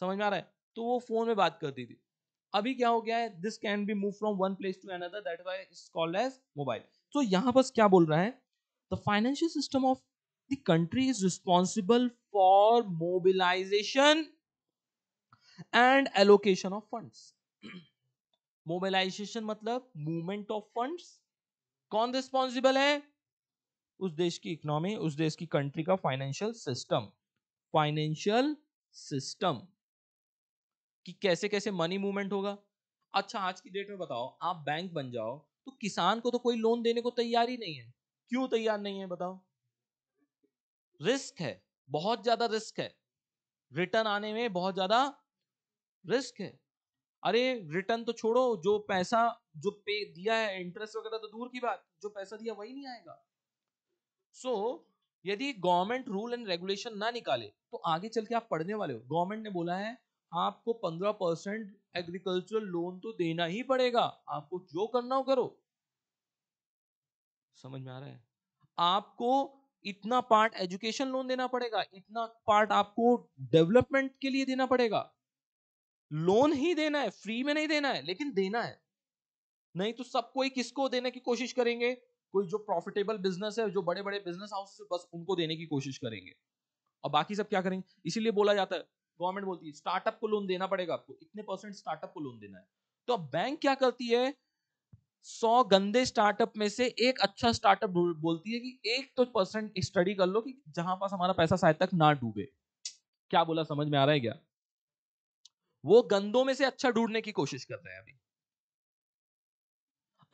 समझ में आ रहा है तो वो फोन में बात करती थी अभी क्या हो गया है this can be move from one place to another that it's called as mobile तो यहाँ पर क्या बोल रहा है the financial system of the country is responsible for mobilisation and allocation of funds mobilisation मतलब मूवमेंट ऑफ फंड्स कौन responsible है उस देश की इकोनॉमी उस देश की कंट्री का फाइनेंशियल सिस्टम फाइनेंशियल सिस्टम कि कैसे कैसे मनी मूवमेंट होगा अच्छा आज की डेट में बताओ आप बैंक बन जाओ तो किसान को तो कोई लोन देने को तैयार ही नहीं है क्यों तैयार नहीं है बताओ रिस्क है बहुत ज्यादा रिस्क है रिटर्न आने में बहुत ज्यादा रिस्क है अरे रिटर्न तो छोड़ो जो पैसा जो पे दिया है इंटरेस्ट वगैरह तो दूर की बात जो पैसा दिया वही नहीं आएगा सो so, यदि गवर्नमेंट रूल एंड रेगुलेशन ना निकाले तो आगे चल के आप पढ़ने वाले हो गवर्नमेंट ने बोला है आपको पंद्रह परसेंट एग्रीकल्चरल लोन तो देना ही पड़ेगा आपको जो करना हो करो समझ में आ रहा है आपको इतना पार्ट एजुकेशन लोन देना पड़ेगा इतना पार्ट आपको डेवलपमेंट के लिए देना पड़ेगा लोन ही देना है फ्री में नहीं देना है लेकिन देना है नहीं तो सब कोई किसको देने की कोशिश करेंगे कोई जो प्रॉफिटेबल बिजनेस है जो बड़े बड़े बिजनेस हाउस बस उनको देने की कोशिश करेंगे और बाकी सब क्या करेंगे इसीलिए बोला जाता है गवर्नमेंट बोलती है स्टार्टअप को लोन देना पड़ेगा आपको इतने परसेंट स्टार्टअप को लोन देना है तो अब बैंक क्या करती है सौ गंदे स्टार्टअप में से एक अच्छा स्टार्टअप बोलती है कि एक तो परसेंट स्टडी कर लो कि जहां पास हमारा पैसा शायद तक ना डूबे क्या बोला समझ में आ रहा है क्या वो गंदों में से अच्छा ढूंढने की कोशिश कर रहे हैं अभी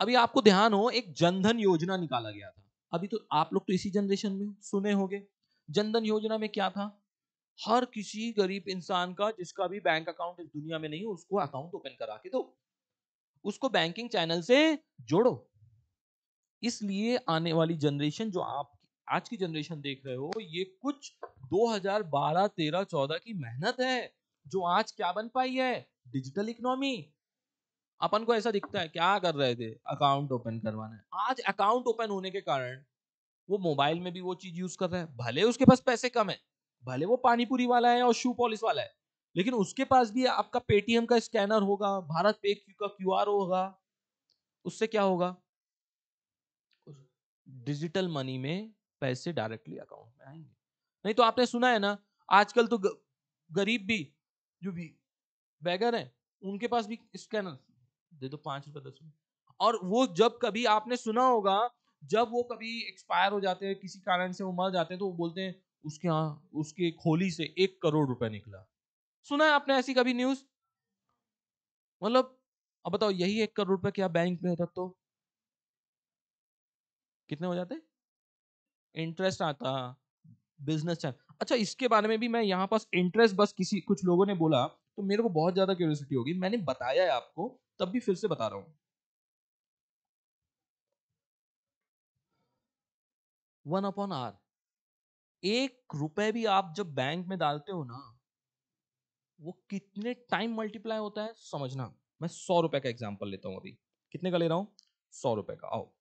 अभी आपको ध्यान हो एक जनधन योजना निकाला गया था अभी तो आप लोग तो इसी जनरेशन में सुने होंगे जनधन योजना में क्या था हर किसी गरीब इंसान का जिसका भी बैंक अकाउंट इस दुनिया में नहीं उसको अकाउंट ओपन करा के दो उसको बैंकिंग चैनल से जोड़ो इसलिए आने वाली जनरेशन जो आप आज की जनरेशन देख रहे हो ये कुछ 2012, 13, 14 की मेहनत है जो आज क्या बन पाई है डिजिटल इकोनॉमी अपन को ऐसा दिखता है क्या कर रहे थे अकाउंट ओपन करवाना है आज अकाउंट ओपन होने के कारण वो मोबाइल में भी वो चीज यूज कर रहा है भले उसके पास पैसे कम है भले वो पानीपुरी वाला है और शू पॉलिश वाला है लेकिन उसके पास भी आपका पेटीएम का स्कैनर होगा भारत पे का क्यू होगा उससे क्या होगा डिजिटल मनी में पैसे डायरेक्टली अकाउंट में आएंगे नहीं तो आपने सुना है ना आजकल तो गरीब भी जो भी बैगर हैं उनके पास भी स्कैनर दे दो पांच रुपए दस रुपये और वो जब कभी आपने सुना होगा जब वो कभी एक्सपायर हो जाते हैं किसी कारण से वो मर जाते हैं तो वो बोलते हैं उसके यहाँ उसके खोली से एक करोड़ रुपए निकला सुना है आपने ऐसी कभी न्यूज मतलब अब बताओ यही एक करोड़ रुपए क्या बैंक में होता तो कितने हो जाते इंटरेस्ट आता बिजनेस अच्छा इसके बारे में भी मैं यहाँ पास इंटरेस्ट बस किसी कुछ लोगों ने बोला तो मेरे को बहुत ज्यादा क्यूरियोसिटी होगी मैंने बताया है आपको तब भी फिर से बता रहा हूं वन अपॉन आर एक रुपए भी आप जब बैंक में डालते हो ना वो कितने टाइम मल्टीप्लाई होता है समझना मैं सौ रुपए का एग्जाम्पल लेता हूं अभी कितने का ले रहा हूं सौ रुपए का आओ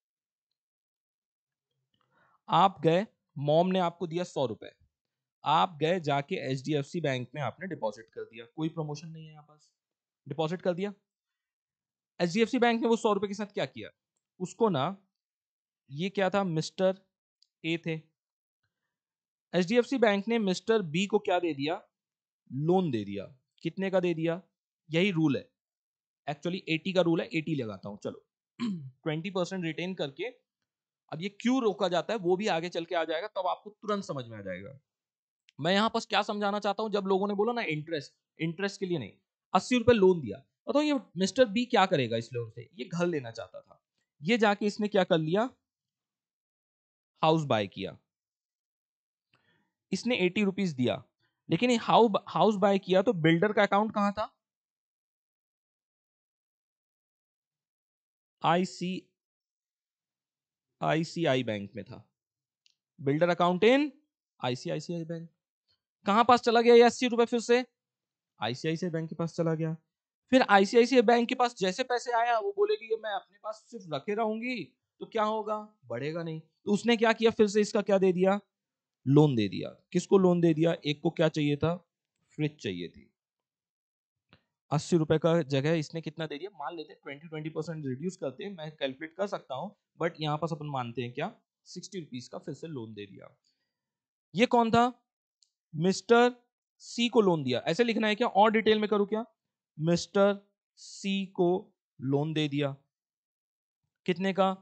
आप गए मॉम ने आपको दिया सौ रुपए आप गए जाके H D F C bank में आपने डिपॉजिट कर दिया कोई प्रमोशन नहीं है यहाँ पास डिपॉजिट कर दिया H D F C bank ने वो सौ रुपए के साथ क्या किया उसको ना ये क्या था मिस्टर ए थे H D F C bank ने मिस्टर बी को क्या दे दिया लोन दे दिया कितने का दे दिया यही रूल है एक्चुअली एटी का रूल है एटी लगाता हूँ चलो ट्वेंटी परसेंट रिटेन करके अब ये क्यों रोका जाता है वो भी आगे चल के आ जाएगा तब तो आपको तुरंत समझ में आ जाएगा मैं यहाँ पर क्या समझाना चाहता हूँ जब लोगों ने बोला ना इंटरेस्ट इंटरेस्ट के लिए नहीं अस्सी रुपए लोन दिया तो ये मिस्टर बी क्या करेगा इस लोन से ये घर लेना चाहता था ये जाके इसने क्या कर लिया हाउस बाय किया इसने एटी रुपीज दिया लेकिन ये हाउस बाय किया तो बिल्डर का अकाउंट कहां था आईसी आईसीआई बैंक में था builder account in ICICI bank कहां पास चला गया ये अस्सी रुपए फिर से आईसीआईसीआई बैंक के पास चला गया फिर आईसीआईसीआई बैंक के पास जैसे पैसे आया वो बोलेगी कि मैं अपने पास सिर्फ रखे रहूंगी तो क्या होगा बढ़ेगा नहीं तो उसने क्या किया फिर से इसका क्या दे दिया लोन दे दिया किसको लोन दे दिया एक को क्या चाहिए था फ्रिज चाहिए थी अस्सी रुपए का जगह इसने कितना दे दिया मान लेते ट्वेंटी ट्वेंटी परसेंट रिड्यूस करते हैं मैं कैलकुलेट कर सकता हूँ बट यहाँ पास अपन मानते हैं क्या सिक्सटी रुपीज का फिर से लोन दे दिया ये कौन था मिस्टर सी को लोन दिया ऐसे लिखना है क्या और डिटेल में करूं क्या मिस्टर सी को लोन दे दिया कितने का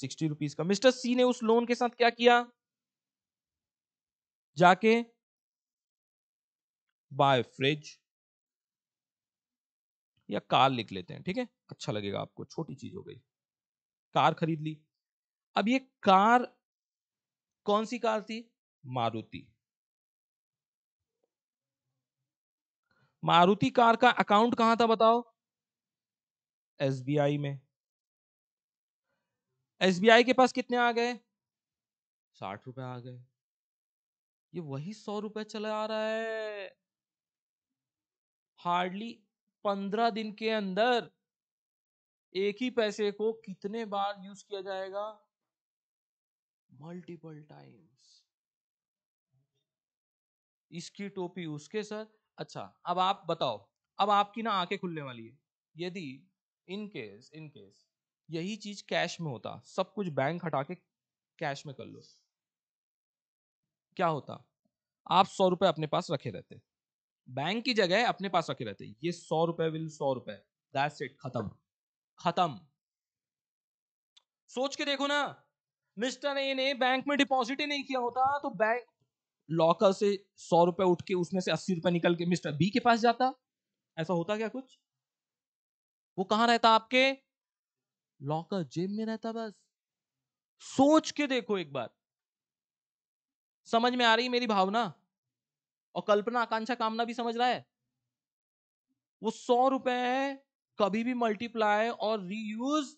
सिक्सटी रुपीज का मिस्टर सी ने उस लोन के साथ क्या किया जाके बाय फ्रिज या कार लिख लेते हैं ठीक है अच्छा लगेगा आपको छोटी चीज हो गई कार खरीद ली अब ये कार कौन सी कार थी मारुति मारुति कार का अकाउंट कहां था बताओ एसबीआई में एसबीआई के पास कितने आ गए साठ रुपए आ गए ये वही सौ रुपए चला आ रहा है हार्डली पंद्रह दिन के अंदर एक ही पैसे को कितने बार यूज किया जाएगा मल्टीपल टाइम्स इसकी टोपी उसके सर अच्छा अब आप बताओ अब आपकी ना आंखें खुलने वाली है यदि इन केस इन केस यही चीज कैश में होता सब कुछ बैंक हटा के कैश में कर लो क्या होता आप सौ रुपए अपने पास रखे रहते बैंक की जगह अपने पास रखे रहते ये सौ रुपए विल सौ रुपए दैट्स इट खत्म खत्म सोच के देखो ना मिस्टर ए ने बैंक में डिपॉजिट ही नहीं किया होता तो बैंक लॉकर से सौ रुपए उठ के उसमें से अस्सी रुपए निकल के मिस्टर बी के पास जाता ऐसा होता क्या कुछ वो कहां रहता आपके लॉकर जेब में रहता बस सोच के देखो एक बार समझ में आ रही मेरी भावना और कल्पना आकांक्षा कामना भी समझ रहा है वो सौ रुपए कभी भी मल्टीप्लाई और रीयूज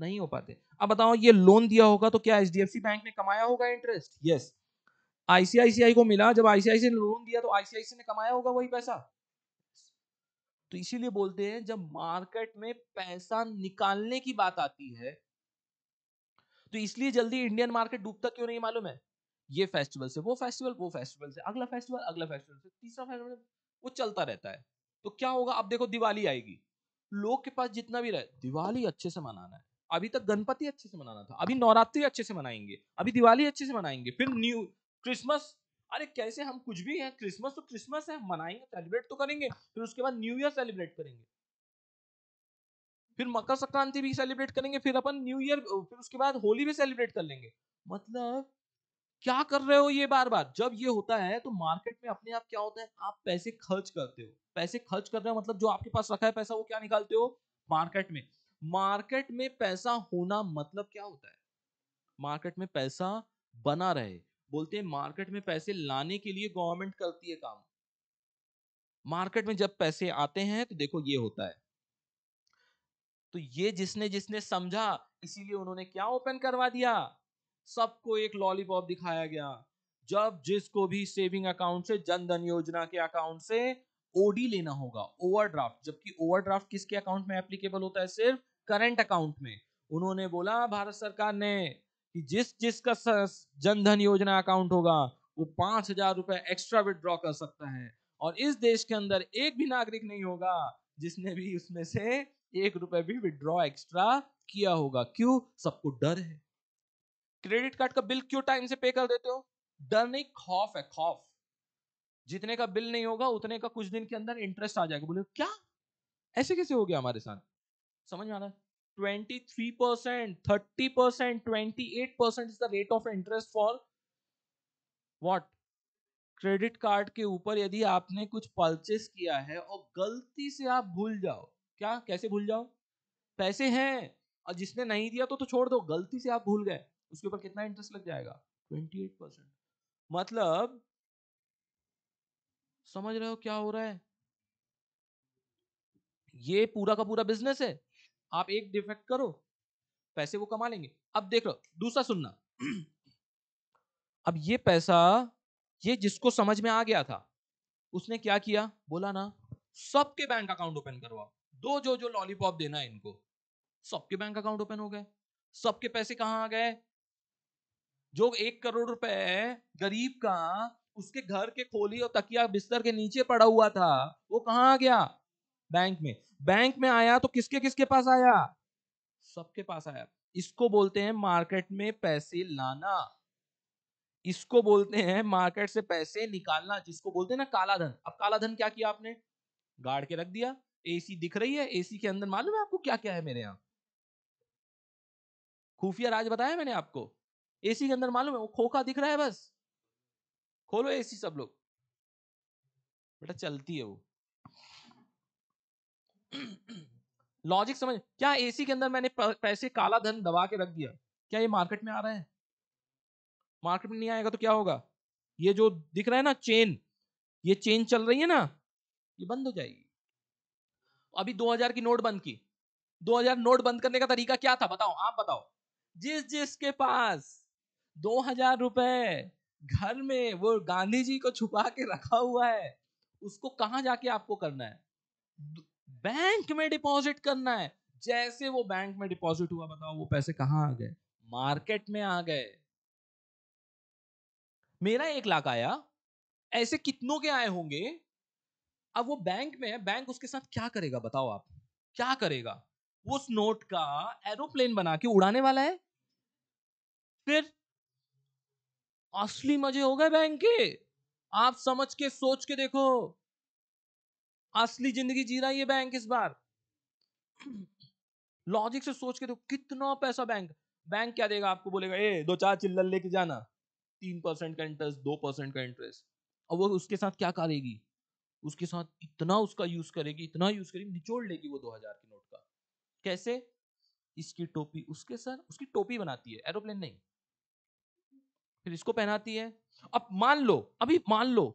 नहीं हो पाते अब बताओ ये लोन दिया होगा तो क्या एच बैंक ने कमाया होगा इंटरेस्ट यस yes. आईसीआईसीआई को मिला जब आईसीआईसी ने लोन दिया तो आईसीआईसी ने कमाया होगा वही पैसा तो इसीलिए बोलते हैं जब मार्केट में पैसा निकालने की बात आती है तो इसलिए जल्दी इंडियन मार्केट डूबता क्यों नहीं मालूम है ये फेस्टिवल से वो फेस्टिवल वो फेस्टिवल से अगला फेस्टिवल अगला फेस्टिवल से तीसरा फेस्टिवल वो चलता रहता है तो क्या होगा अब देखो दिवाली आएगी लोग के पास जितना भी रहे दिवाली अच्छे से मनाना है अभी तक गणपति अच्छे से मनाना था अभी नवरात्रि अच्छे से मनाएंगे अभी दिवाली अच्छे से मनाएंगे फिर न्यू क्रिसमस अरे कैसे हम कुछ भी है क्रिसमस तो क्रिसमस है मनाएंगे सेलिब्रेट तो करेंगे फिर उसके बाद न्यू ईयर सेलिब्रेट करेंगे फिर मकर संक्रांति भी सेलिब्रेट करेंगे फिर अपन न्यू ईयर फिर उसके बाद होली भी सेलिब्रेट कर लेंगे मतलब क्या कर रहे हो ये बार बार जब ये होता है तो मार्केट में अपने आप क्या होता है आप पैसे खर्च करते हो पैसे खर्च कर रहे हो मतलब जो आपके पास रखा है पैसा वो क्या निकालते हो मार्केट में मार्केट में पैसा होना मतलब क्या होता है मार्केट में पैसा बना रहे बोलते हैं मार्केट में पैसे लाने के लिए गवर्नमेंट करती है काम मार्केट में जब पैसे आते हैं तो देखो ये होता है तो ये जिसने जिसने समझा इसीलिए उन्होंने क्या ओपन करवा दिया सबको एक लॉलीपॉप दिखाया गया जब जिसको भी सेविंग अकाउंट से जनधन योजना के अकाउंट से ओडी लेना होगा ओवरड्राफ्ट जबकि ओवरड्राफ्ट किसके अकाउंट में एप्लीकेबल होता है सिर्फ करंट अकाउंट में उन्होंने बोला भारत सरकार ने कि जिस जिसका जनधन योजना अकाउंट होगा वो पांच हजार रुपए एक्स्ट्रा विदड्रॉ कर सकता है और इस देश के अंदर एक भी नागरिक नहीं होगा जिसने भी उसमें से एक रुपए भी विदड्रॉ एक्स्ट्रा किया होगा क्यों सबको डर है क्रेडिट कार्ड का बिल क्यों टाइम से पे कर देते हो डर नहीं खौफ है खौफ जितने का बिल नहीं होगा उतने का कुछ दिन के अंदर इंटरेस्ट आ जाएगा बोले क्या ऐसे कैसे हो गया हमारे साथ समझ में आ रहा है आपने कुछ परचेस किया है और गलती से आप भूल जाओ क्या कैसे भूल जाओ पैसे हैं और जिसने नहीं दिया तो तो छोड़ दो गलती से आप भूल गए उसके ऊपर कितना इंटरेस्ट लग जाएगा ट्वेंटी एट परसेंट मतलब समझ रहे हो क्या हो रहा है ये पूरा का पूरा बिजनेस है आप एक डिफेक्ट करो पैसे वो कमा लेंगे अब देख लो दूसरा सुनना अब ये पैसा ये जिसको समझ में आ गया था उसने क्या किया बोला ना सबके बैंक अकाउंट ओपन करवाओ दो जो जो लॉलीपॉप देना है इनको सबके बैंक अकाउंट ओपन हो गए सबके पैसे कहाँ आ गए जो एक करोड़ रुपए गरीब का उसके घर के खोली और तकिया बिस्तर के नीचे पड़ा हुआ था वो कहाँ आ गया बैंक में बैंक में आया तो किसके किसके पास आया सबके पास आया इसको बोलते हैं मार्केट में पैसे लाना इसको बोलते हैं मार्केट से पैसे निकालना जिसको बोलते हैं ना काला धन अब काला धन क्या किया आपने गाड़ के रख दिया एसी दिख रही है एसी के अंदर मालूम है आपको क्या क्या है मेरे यहाँ खुफिया राज बताया मैंने आपको एसी के अंदर मालूम है वो खोखा दिख रहा है बस खोलो एसी सब लोग बेटा चलती है वो लॉजिक <clears throat> समझ क्या एसी के अंदर मैंने पैसे काला धन दबा के रख दिया क्या ये मार्केट में आ रहा है मार्केट में नहीं आएगा तो क्या होगा ये जो दिख रहा है ना चेन ये चेन चल रही है ना ये बंद हो जाएगी अभी 2000 की नोट बंद की 2000 नोट बंद करने का तरीका क्या था बताओ आप बताओ जिस जिसके पास दो हजार रुपए घर में वो गांधी जी को छुपा के रखा हुआ है उसको कहां जाके आपको करना है बैंक में डिपॉजिट करना है जैसे वो बैंक में डिपॉजिट हुआ बताओ वो पैसे कहां आ गए मार्केट में आ गए मेरा एक लाख आया ऐसे कितनों के आए होंगे अब वो बैंक में है बैंक उसके साथ क्या करेगा बताओ आप क्या करेगा उस नोट का एरोप्लेन बना के उड़ाने वाला है फिर असली मजे हो गए बैंक के आप समझ के सोच के देखो असली जिंदगी जी रहा है ये बैंक इस बार लॉजिक से सोच के तो कितना पैसा बैंक बैंक क्या देगा आपको बोलेगा ए दो चार चिल्लर लेके जाना तीन परसेंट का इंटरेस्ट दो परसेंट का इंटरेस्ट और वो उसके साथ क्या करेगी उसके साथ इतना उसका यूज करेगी इतना यूज करेगी निचोड़ लेगी वो दो हजार के नोट का कैसे इसकी टोपी उसके सर उसकी टोपी बनाती है एरोप्लेन नहीं फिर इसको पहनाती है अब मान लो अभी मान लो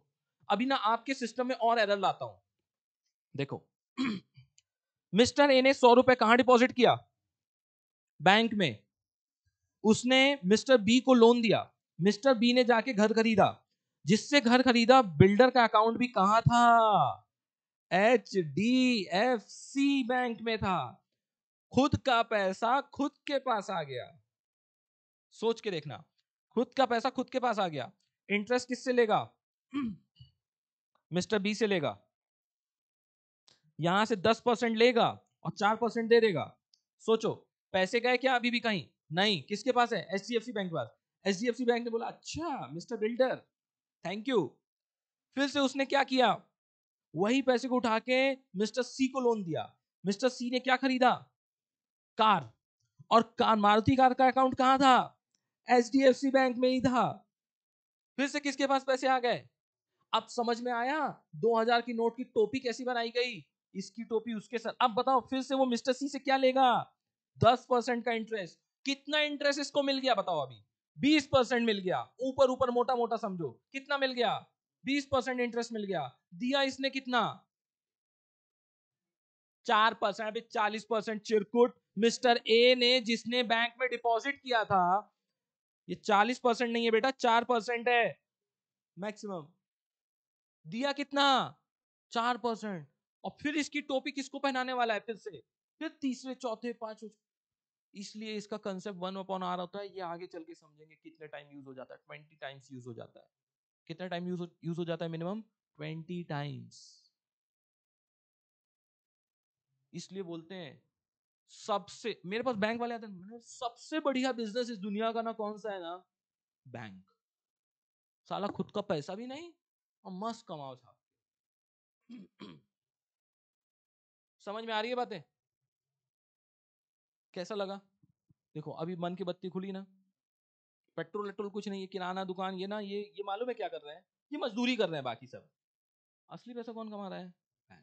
अभी ना आपके सिस्टम में और एरर लाता हूं देखो मिस्टर ए ने सौ रुपए कहां डिपॉजिट किया बैंक में उसने मिस्टर बी को लोन दिया मिस्टर बी ने जाके घर खरीदा जिससे घर खरीदा बिल्डर का अकाउंट भी कहा था H D F C bank में था खुद का पैसा खुद के पास आ गया सोच के देखना खुद का पैसा खुद के पास आ गया इंटरेस्ट किससे लेगा मिस्टर बी से लेगा यहां से दस परसेंट लेगा और चार परसेंट दे देगा सोचो पैसे गए क्या अभी भी कहीं नहीं किसके पास है एच बैंक के पास एच बैंक ने बोला अच्छा मिस्टर बिल्डर थैंक यू फिर से उसने क्या किया वही पैसे को उठा के मिस्टर सी को लोन दिया मिस्टर सी ने क्या खरीदा कार और कार मारुति कार का अकाउंट कहां था H D F C bank में ही था फिर से किसके पास पैसे आ गए अब समझ में आया 2000 की नोट की टोपी कैसी बनाई गई इसकी टोपी उसके सर अब बताओ फिर से वो मिस्टर सी से क्या लेगा दस परसेंट का इंटरेस्ट कितना इंटरेस्ट इसको मिल गया बताओ अभी बीस परसेंट मिल गया ऊपर ऊपर मोटा मोटा समझो कितना मिल गया बीस परसेंट इंटरेस्ट मिल गया दिया इसने कितना चार परसेंट अभी चालीस परसेंट चिरकुट मिस्टर ए ने जिसने बैंक में डिपॉजिट किया था ये चालीस परसेंट नहीं है बेटा चार परसेंट है मैक्सिमम दिया कितना चार परसेंट और फिर इसकी टोपी किसको पहनाने वाला है फिर से फिर तीसरे चौथे पांचवे इसलिए इसका कंसेप्ट वन अपॉन आर होता है ये आगे चल के समझेंगे कितने टाइम यूज हो जाता है ट्वेंटी टाइम्स यूज हो जाता है कितना टाइम यूज यूज हो जाता है मिनिमम ट्वेंटी टाइम्स इसलिए बोलते हैं सबसे मेरे पास बैंक वाले आते हैं सबसे बढ़िया बिजनेस इस दुनिया का ना कौन सा है ना बैंक साला खुद का पैसा भी नहीं और मस्त कमाओ साहब समझ में आ रही है बातें कैसा लगा देखो अभी मन की बत्ती खुली ना पेट्रोल वेट्रोल कुछ नहीं है किराना दुकान ये ना ये ये मालूम है क्या कर रहे हैं ये मजदूरी कर रहे हैं बाकी सब असली पैसा कौन कमा रहा है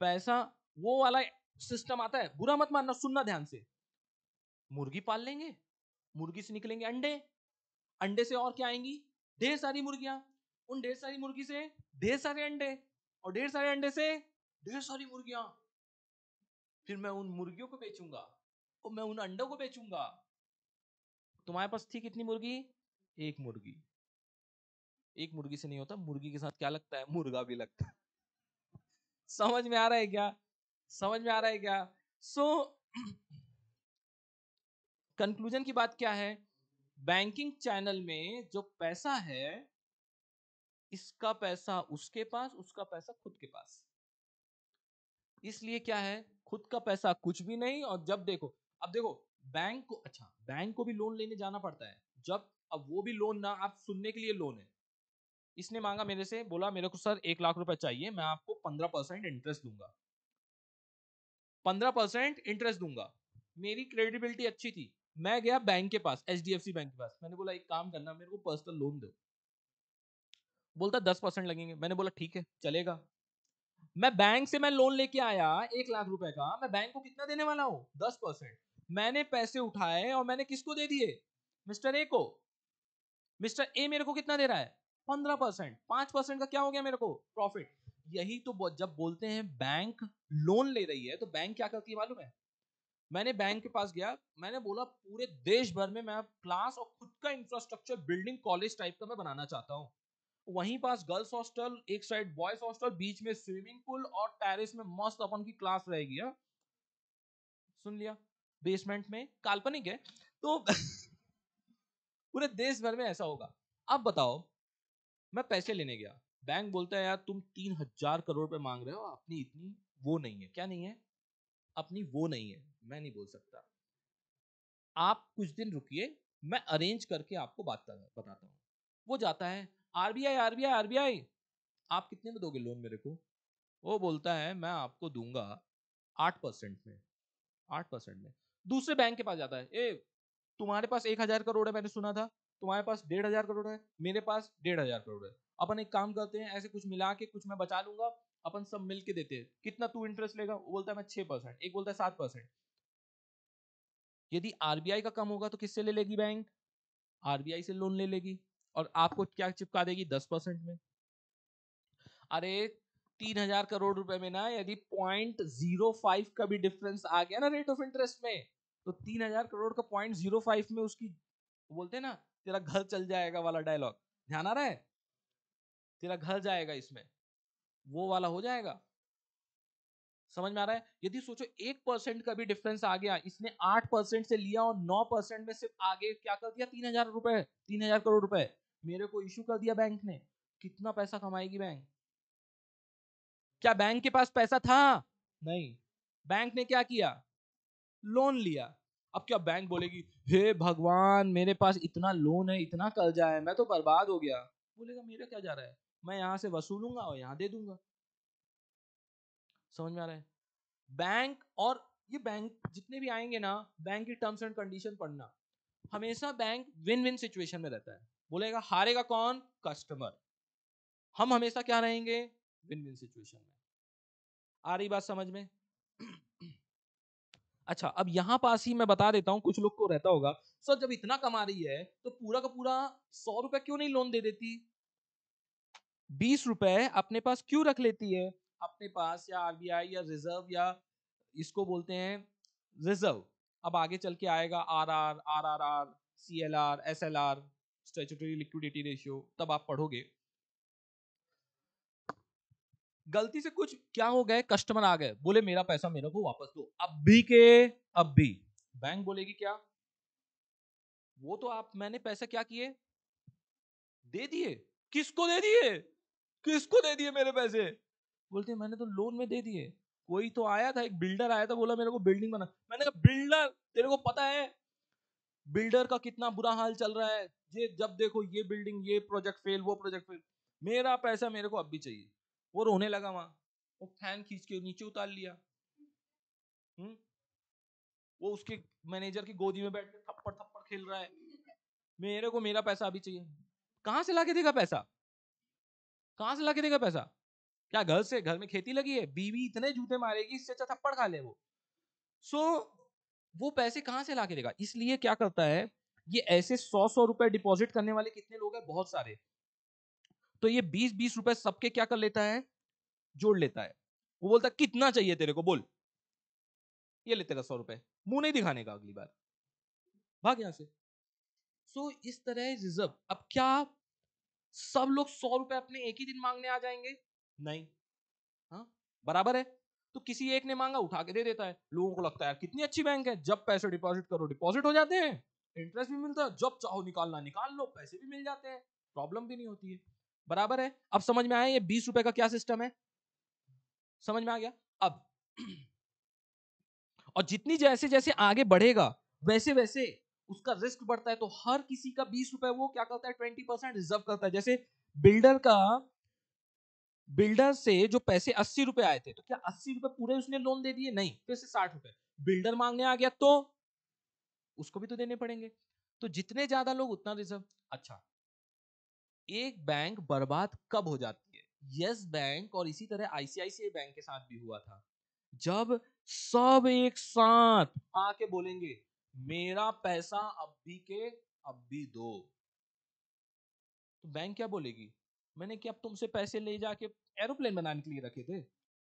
पैसा वो वाला सिस्टम आता है बुरा मत मानना सुनना ध्यान से मुर्गी पाल लेंगे मुर्गी से निकलेंगे अंडे अंडे से और क्या आएंगी ढेर सारी मुर्गियां उन ढेर सारी मुर्गी से ढेर सारे अंडे और ढेर सारे अंडे से ढेर सारी मुर्गियां फिर मैं उन मुर्गियों को बेचूंगा और मैं उन अंडों को बेचूंगा तुम्हारे पास थी कितनी मुर्गी एक मुर्गी एक मुर्गी से नहीं होता मुर्गी के साथ क्या लगता है मुर्गा भी लगता है समझ में आ रहा है क्या समझ में आ रहा है क्या सो so, कंक्लूजन की बात क्या है बैंकिंग चैनल में जो पैसा है इसका पैसा उसके पास उसका पैसा खुद के पास इसलिए क्या है खुद का पैसा कुछ भी नहीं और जब देखो अब देखो बैंक को अच्छा बैंक को भी लोन लेने जाना पड़ता है जब अब वो भी लोन ना आप सुनने के लिए लोन है इसने मांगा मेरे से बोला मेरे को सर एक लाख रुपए चाहिए मैं आपको पंद्रह परसेंट इंटरेस्ट दूंगा पंद्रह परसेंट इंटरेस्ट दूंगा मेरी क्रेडिबिलिटी अच्छी थी मैं गया बैंक के पास एच बैंक के पास मैंने बोला एक काम करना मेरे को पर्सनल लोन दो बोलता दस परसेंट लगेंगे मैंने बोला ठीक है चलेगा मैं बैंक से मैं लोन लेके आया एक लाख रुपए का मैं बैंक को कितना देने वाला हूँ दस परसेंट मैंने पैसे उठाए और मैंने किसको दे दिए मिस्टर ए को मिस्टर ए मेरे को कितना दे रहा है पंद्रह परसेंट पांच परसेंट का क्या हो गया मेरे को प्रॉफिट यही तो जब बोलते हैं बैंक लोन ले रही है तो बैंक क्या करती है मालूम है मैंने बैंक के पास गया मैंने बोला पूरे देश भर में मैं क्लास और खुद का इंफ्रास्ट्रक्चर बिल्डिंग कॉलेज टाइप का मैं बनाना चाहता हूँ वहीं पास गर्ल्स हॉस्टल एक साइड बॉयज हॉस्टल बीच में स्विमिंग पूल और टेरिस में मस्त अपन की क्लास रहेगी हा? सुन लिया बेसमेंट में काल्पनिक है तो <laughs> पूरे देश भर में ऐसा होगा अब बताओ मैं पैसे लेने गया बैंक बोलता है यार तुम तीन हजार करोड़ रुपए मांग रहे हो अपनी इतनी वो नहीं है क्या नहीं है अपनी वो नहीं है मैं नहीं बोल सकता आप कुछ दिन रुकिए मैं अरेंज करके आपको बात बताता हूँ वो जाता है आरबीआई आरबीआई आरबीआई आप कितने में दोगे लोन मेरे को वो बोलता है मैं आपको दूंगा आठ परसेंट में आठ परसेंट में दूसरे बैंक के पास जाता है ए तुम्हारे पास एक हजार करोड़ है मैंने सुना था तुम्हारे पास डेढ़ हजार करोड़ है मेरे पास डेढ़ हजार करोड़ है अपन एक काम करते हैं ऐसे कुछ मिला के कुछ मैं बचा लूंगा अपन सब मिल के देते हैं कितना तू इंटरेस्ट लेगा वो बोलता है मैं छह परसेंट एक बोलता है सात परसेंट यदि आरबीआई का कम होगा तो किससे ले लेगी बैंक आरबीआई से लोन ले लेगी और आपको क्या चिपका देगी दस परसेंट में अरे तीन हजार करोड़ रुपए में ना यदि पॉइंट जीरो फाइव का भी डिफरेंस आ गया ना रेट ऑफ इंटरेस्ट में तो तीन हजार करोड़ का पॉइंट जीरो फाइव में उसकी बोलते ना तेरा घर चल जाएगा वाला डायलॉग ध्यान आ रहा है तेरा घर जाएगा इसमें वो वाला हो जाएगा समझ में आ रहा है यदि सोचो एक परसेंट का भी डिफरेंस आ गया इसने आठ परसेंट से लिया और नौ परसेंट में सिर्फ आगे क्या कर दिया तीन हजार रुपए तीन हजार करोड़ रुपए मेरे को इशू कर दिया बैंक ने कितना पैसा कमाएगी बैंक क्या बैंक के पास पैसा था नहीं बैंक ने क्या किया लोन लिया अब क्या बैंक बोलेगी हे भगवान मेरे पास इतना लोन है इतना कर्जा है मैं तो बर्बाद हो गया बोलेगा मेरा क्या जा रहा है मैं यहां से वसूलूंगा और यहां दे दूंगा समझ में आ रहा है बैंक और ये बैंक जितने भी आएंगे ना बैंक की टर्म्स एंड कंडीशन पढ़ना हमेशा बैंक विन विन सिचुएशन में रहता है बोलेगा हारेगा कौन कस्टमर हम हमेशा क्या रहेंगे विन विन सिचुएशन में आ रही बात समझ में <clears throat> अच्छा अब यहाँ पास ही मैं बता देता हूँ कुछ लोग को रहता होगा सर जब इतना कमा रही है तो पूरा का पूरा सौ रुपए क्यों नहीं लोन दे देती बीस रुपए अपने पास क्यों रख लेती है अपने पास या आरबीआई या रिजर्व या इसको बोलते हैं रिजर्व अब आगे चल के आएगा R R R R R C L R S L R statutory liquidity ratio तब आप पढ़ोगे गलती से कुछ क्या हो गए कस्टमर आ गए बोले मेरा पैसा मेरे को वापस दो अब भी के अब भी बैंक बोलेगी क्या वो तो आप मैंने पैसा क्या किए दे दिए किसको दे दिए किसको दे दिए मेरे पैसे बोलते हैं, मैंने तो लोन में दे दिए कोई तो आया था एक बिल्डर आया था बोला मेरे को बिल्डिंग बना मैंने कहा बिल्डर तेरे को पता है बिल्डर का कितना बुरा हाल चल रहा है ये जब देखो ये बिल्डिंग ये प्रोजेक्ट फेल वो प्रोजेक्ट फेल मेरा पैसा मेरे को अब भी चाहिए वो रोने लगा वहां वो फैन खींच के नीचे उतार लिया हुँ? वो उसके मैनेजर की गोदी में बैठ के थप्पड़ थप्पड़ खेल रहा है मेरे को मेरा पैसा अभी चाहिए कहाँ से लाके देगा पैसा कहाँ से लाके देगा पैसा क्या घर से घर में खेती लगी है बीवी इतने जूते मारेगी इससे अच्छा थप्पड़ खा ले वो सो so, वो पैसे कहाँ से ला के देगा इसलिए क्या करता है ये ऐसे सौ सौ रुपए डिपॉजिट करने वाले कितने लोग हैं बहुत सारे तो ये बीस बीस रुपए सबके क्या कर लेता है जोड़ लेता है वो बोलता है कितना चाहिए तेरे को बोल ये ले तेरा सौ रुपए मुंह नहीं दिखाने का अगली बार भाग यहां से सो so, इस तरह रिजर्व अब क्या सब लोग सौ रुपए अपने एक ही दिन मांगने आ जाएंगे नहीं हाँ बराबर है तो किसी एक ने मांगा उठा के दे देता है लोगों को लगता है कितनी अच्छी बैंक है जब पैसे डिपॉजिट करो डिपॉजिट हो जाते हैं इंटरेस्ट भी मिलता है जब चाहो निकालना निकाल लो पैसे भी मिल जाते हैं प्रॉब्लम भी नहीं होती है बराबर है अब समझ में आया ये बीस रुपए का क्या सिस्टम है समझ में आ गया अब <clears throat> और जितनी जैसे जैसे आगे बढ़ेगा वैसे वैसे उसका रिस्क बढ़ता है तो हर किसी का बीस रुपए वो क्या करता है ट्वेंटी परसेंट रिजर्व करता है जैसे बिल्डर का बिल्डर से जो पैसे अस्सी रुपए आए थे तो क्या अस्सी रुपए पूरे उसने लोन दे दिए नहीं फिर से साठ रुपए बिल्डर मांगने आ गया तो उसको भी तो देने पड़ेंगे तो जितने ज्यादा लोग उतना रिजर्व अच्छा एक बैंक बर्बाद कब हो जाती है यस बैंक और इसी तरह आईसीआईसीआई बैंक के साथ भी हुआ था जब सब एक साथ आके बोलेंगे मेरा पैसा अब भी के अब भी दो तो बैंक क्या बोलेगी मैंने क्या तुमसे पैसे ले जाके एरोप्लेन बनाने के लिए रखे थे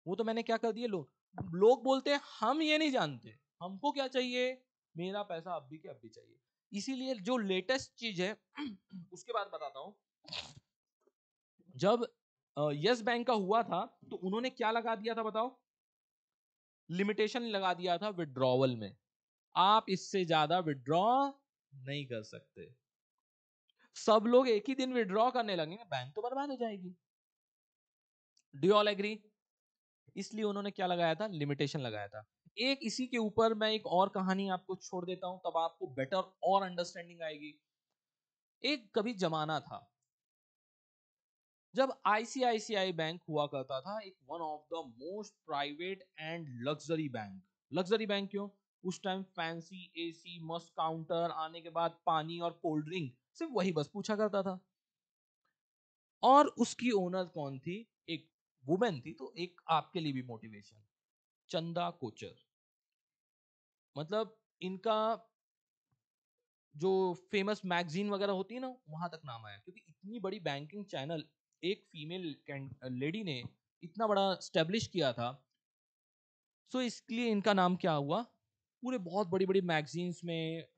वो तो मैंने क्या कर दिया लोग लोग बोलते हैं हम ये नहीं जानते हमको क्या चाहिए मेरा पैसा अब भी के अब भी चाहिए इसीलिए जो लेटेस्ट चीज है <clears throat> उसके बाद बताता हूँ जब यस बैंक का हुआ था तो उन्होंने क्या लगा दिया था बताओ लिमिटेशन लगा दिया था विड्रॉवल में आप इससे ज्यादा विड्रॉ नहीं कर सकते सब लोग एक ही दिन विड्रॉ करने लगेंगे बैंक तो बर्बाद हो जाएगी डू ऑल एग्री इसलिए उन्होंने क्या लगाया था लिमिटेशन लगाया था एक इसी के ऊपर मैं एक और कहानी आपको छोड़ देता हूं तब आपको बेटर और अंडरस्टैंडिंग आएगी एक कभी जमाना था जब आईसीआईसीआई बैंक हुआ करता था एक one of the most private and luxury bank luxury bank क्यों उस टाइम फैंसी एसी मस्त काउंटर आने के बाद पानी और कोल्ड ड्रिंक सिर्फ वही बस पूछा करता था और उसकी ओनर कौन थी एक वुमेन थी तो एक आपके लिए भी मोटिवेशन चंदा कोचर मतलब इनका जो फेमस मैगजीन वगैरह होती है ना वहां तक नाम आया क्योंकि इतनी बड़ी बैंकिंग चैनल एक फीमेल लेडी ने इतना बड़ा स्टेब्लिश किया था सो इसके लिए इनका नाम क्या हुआ पूरे बहुत बड़ी बड़ी मैगजीन्स में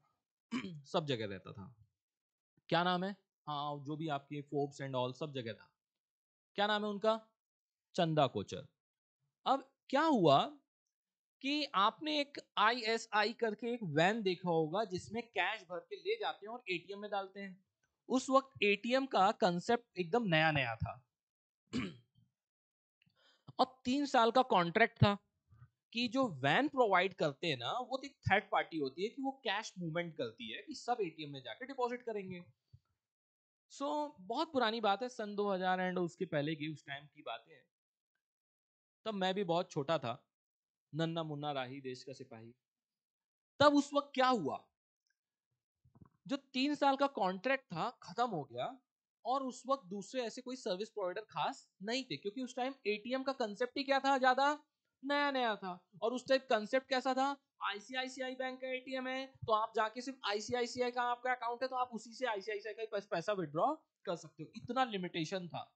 <clears throat> सब जगह रहता था क्या नाम है हाँ जो भी आपके फोर्ब्स एंड ऑल सब जगह था क्या नाम है उनका चंदा कोचर अब क्या हुआ कि आपने एक आईएसआई करके एक वैन देखा होगा जिसमें कैश भर के ले जाते हैं और एटीएम में डालते हैं उस वक्त एटीएम का कंसेप्ट एकदम नया नया था और <clears throat> तीन साल का कॉन्ट्रैक्ट था कि जो वैन प्रोवाइड करते हैं ना वो एक थर्ड पार्टी होती है कि वो कैश मूवमेंट करती है कि सब एटीएम में जाके डिपॉजिट करेंगे सो so, बहुत पुरानी बात है सन 2000 एंड उसके पहले की उस टाइम की बातें हैं तब मैं भी बहुत छोटा था नन्ना मुन्ना राही देश का सिपाही तब उस वक्त क्या हुआ जो तीन साल का कॉन्ट्रैक्ट था खत्म हो गया और उस वक्त दूसरे ऐसे कोई सर्विस प्रोवाइडर खास नहीं थे क्योंकि उस टाइम एटीएम का कंसेप्ट ही क्या था ज्यादा नया नया था और उस टाइप कंसेप्ट कैसा था आईसीआईसीआई बैंक का एटीएम है तो आप जाके सिर्फ आईसीआईसीआई का आपका अकाउंट है तो आप उसी से आईसीआईसीआई का पैसा विड्रॉ कर सकते हो इतना लिमिटेशन था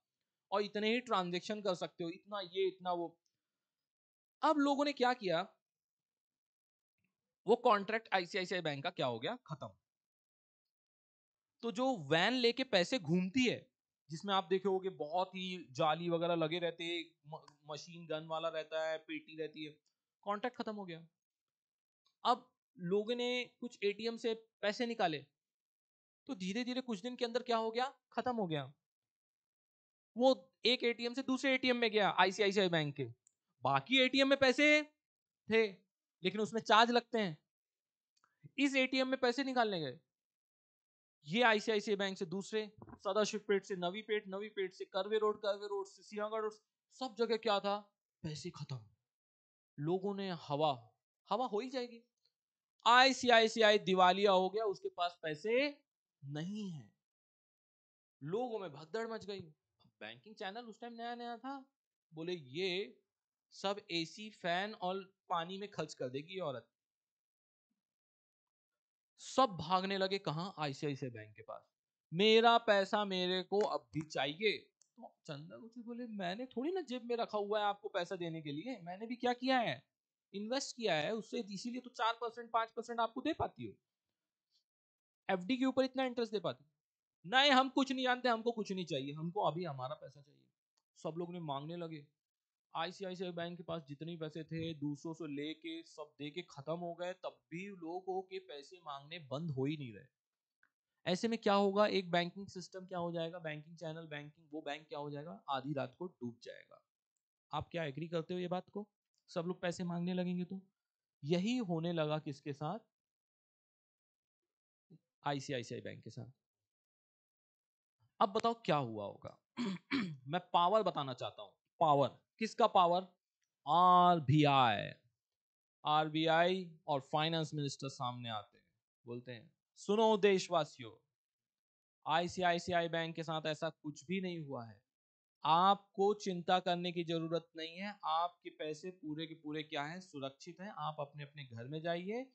और इतने ही ट्रांजेक्शन कर सकते हो इतना ये इतना वो अब लोगों ने क्या किया वो कॉन्ट्रैक्ट आईसीआईसीआई बैंक का क्या हो गया खत्म तो जो वैन लेके पैसे घूमती है जिसमें आप देखे होगे बहुत ही जाली वगैरह लगे रहते हैं मशीन गन वाला रहता है पेटी रहती है कॉन्ट्रैक्ट खत्म हो गया अब लोगों ने कुछ एटीएम से पैसे निकाले तो धीरे धीरे कुछ दिन के अंदर क्या हो गया खत्म हो गया वो एक एटीएम से दूसरे एटीएम में गया आईसीआईसीआई बैंक के बाकी एटीएम में पैसे थे लेकिन उसमें चार्ज लगते हैं इस एटीएम में पैसे निकालने गए ये आईसीआईसी बैंक से दूसरे सदाशिव पेट से नवी पेट नवी पेट से करवे रोड करवे रोड से सियांगा रोड सब जगह क्या था पैसे खत्म लोगों ने हवा हवा हो ही जाएगी आईसीआईसीआई दिवालिया हो गया उसके पास पैसे नहीं है लोगों में भगदड़ मच गई बैंकिंग चैनल उस टाइम नया नया था बोले ये सब एसी फैन और पानी में खर्च कर देगी औरत सब भागने लगे कहा आईसीआईसीआई बैंक के पास मेरा पैसा मेरे को अब भी चाहिए तो चंदा बोले मैंने थोड़ी ना जेब में रखा हुआ है आपको पैसा देने के लिए मैंने भी क्या किया है इन्वेस्ट किया है उससे इसीलिए तो चार परसेंट पांच परसेंट आपको दे पाती हो एफ के ऊपर इतना इंटरेस्ट दे पाती नहीं हम कुछ नहीं जानते हमको कुछ नहीं चाहिए हमको अभी हमारा पैसा चाहिए सब लोग ने मांगने लगे आईसीआईसीआई बैंक के पास जितने पैसे थे दूसरों से लेके सब दे के खत्म हो गए तब भी लोगों के पैसे मांगने बंद हो ही नहीं रहे ऐसे में क्या होगा एक बैंकिंग सिस्टम क्या हो जाएगा बैंकिंग चैनल बैंकिंग वो बैंक क्या हो जाएगा आधी रात को डूब जाएगा आप क्या एग्री करते हो ये बात को सब लोग पैसे मांगने लगेंगे तो यही होने लगा किसके साथ आईसीआईसीआई बैंक के साथ अब बताओ क्या हुआ होगा <clears throat> मैं पावर बताना चाहता हूं पावर किसका पावर आरबीआई आरबीआई और फाइनेंस मिनिस्टर सामने आते हैं बोलते हैं सुनो देशवासियों आईसीआईसीआई बैंक के साथ ऐसा कुछ भी नहीं हुआ है आपको चिंता करने की जरूरत नहीं है आपके पैसे पूरे के पूरे क्या है सुरक्षित हैं आप अपने अपने घर में जाइए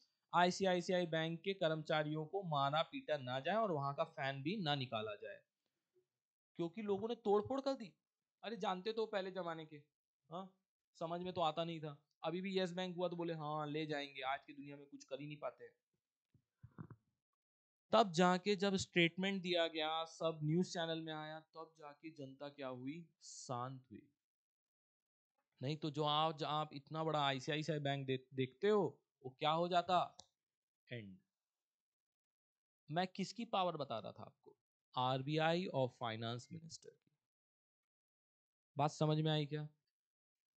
आईसीआईसीआई बैंक के कर्मचारियों को मारा पीटा ना जाए और वहां का फैन भी ना निकाला जाए क्योंकि लोगों ने तोड़फोड़ कर दी अरे जानते तो पहले जमाने के हाँ समझ में तो आता नहीं था अभी भी यस बैंक हुआ तो बोले हाँ ले जाएंगे आज की दुनिया में कुछ कर ही नहीं पाते हैं तब जाके जब स्टेटमेंट दिया गया सब न्यूज चैनल में आया तब जाके जनता क्या हुई शांत हुई नहीं तो जो जो आप इतना बड़ा आईसीआईसीआई बैंक दे, देखते हो वो क्या हो जाता एंड मैं किसकी पावर बता रहा था आपको आरबीआई और फाइनेंस मिनिस्टर की बात समझ में आई क्या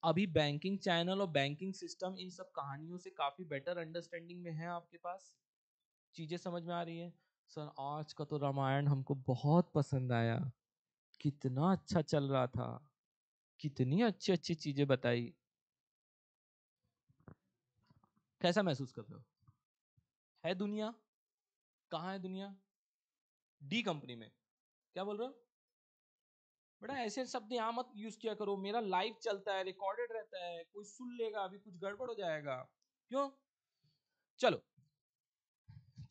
अभी बैंकिंग चैनल और बैंकिंग सिस्टम इन सब कहानियों से काफ़ी बेटर अंडरस्टैंडिंग में है आपके पास चीज़ें समझ में आ रही है सर आज का तो रामायण हमको बहुत पसंद आया कितना अच्छा चल रहा था कितनी अच्छी अच्छी चीज़ें बताई कैसा महसूस कर रहे हो है दुनिया कहाँ है दुनिया डी कंपनी में क्या बोल रहे हो बेटा ऐसे शब्द यहाँ मत यूज किया करो मेरा लाइव चलता है रिकॉर्डेड रहता है कोई सुन लेगा अभी कुछ गड़बड़ हो जाएगा क्यों चलो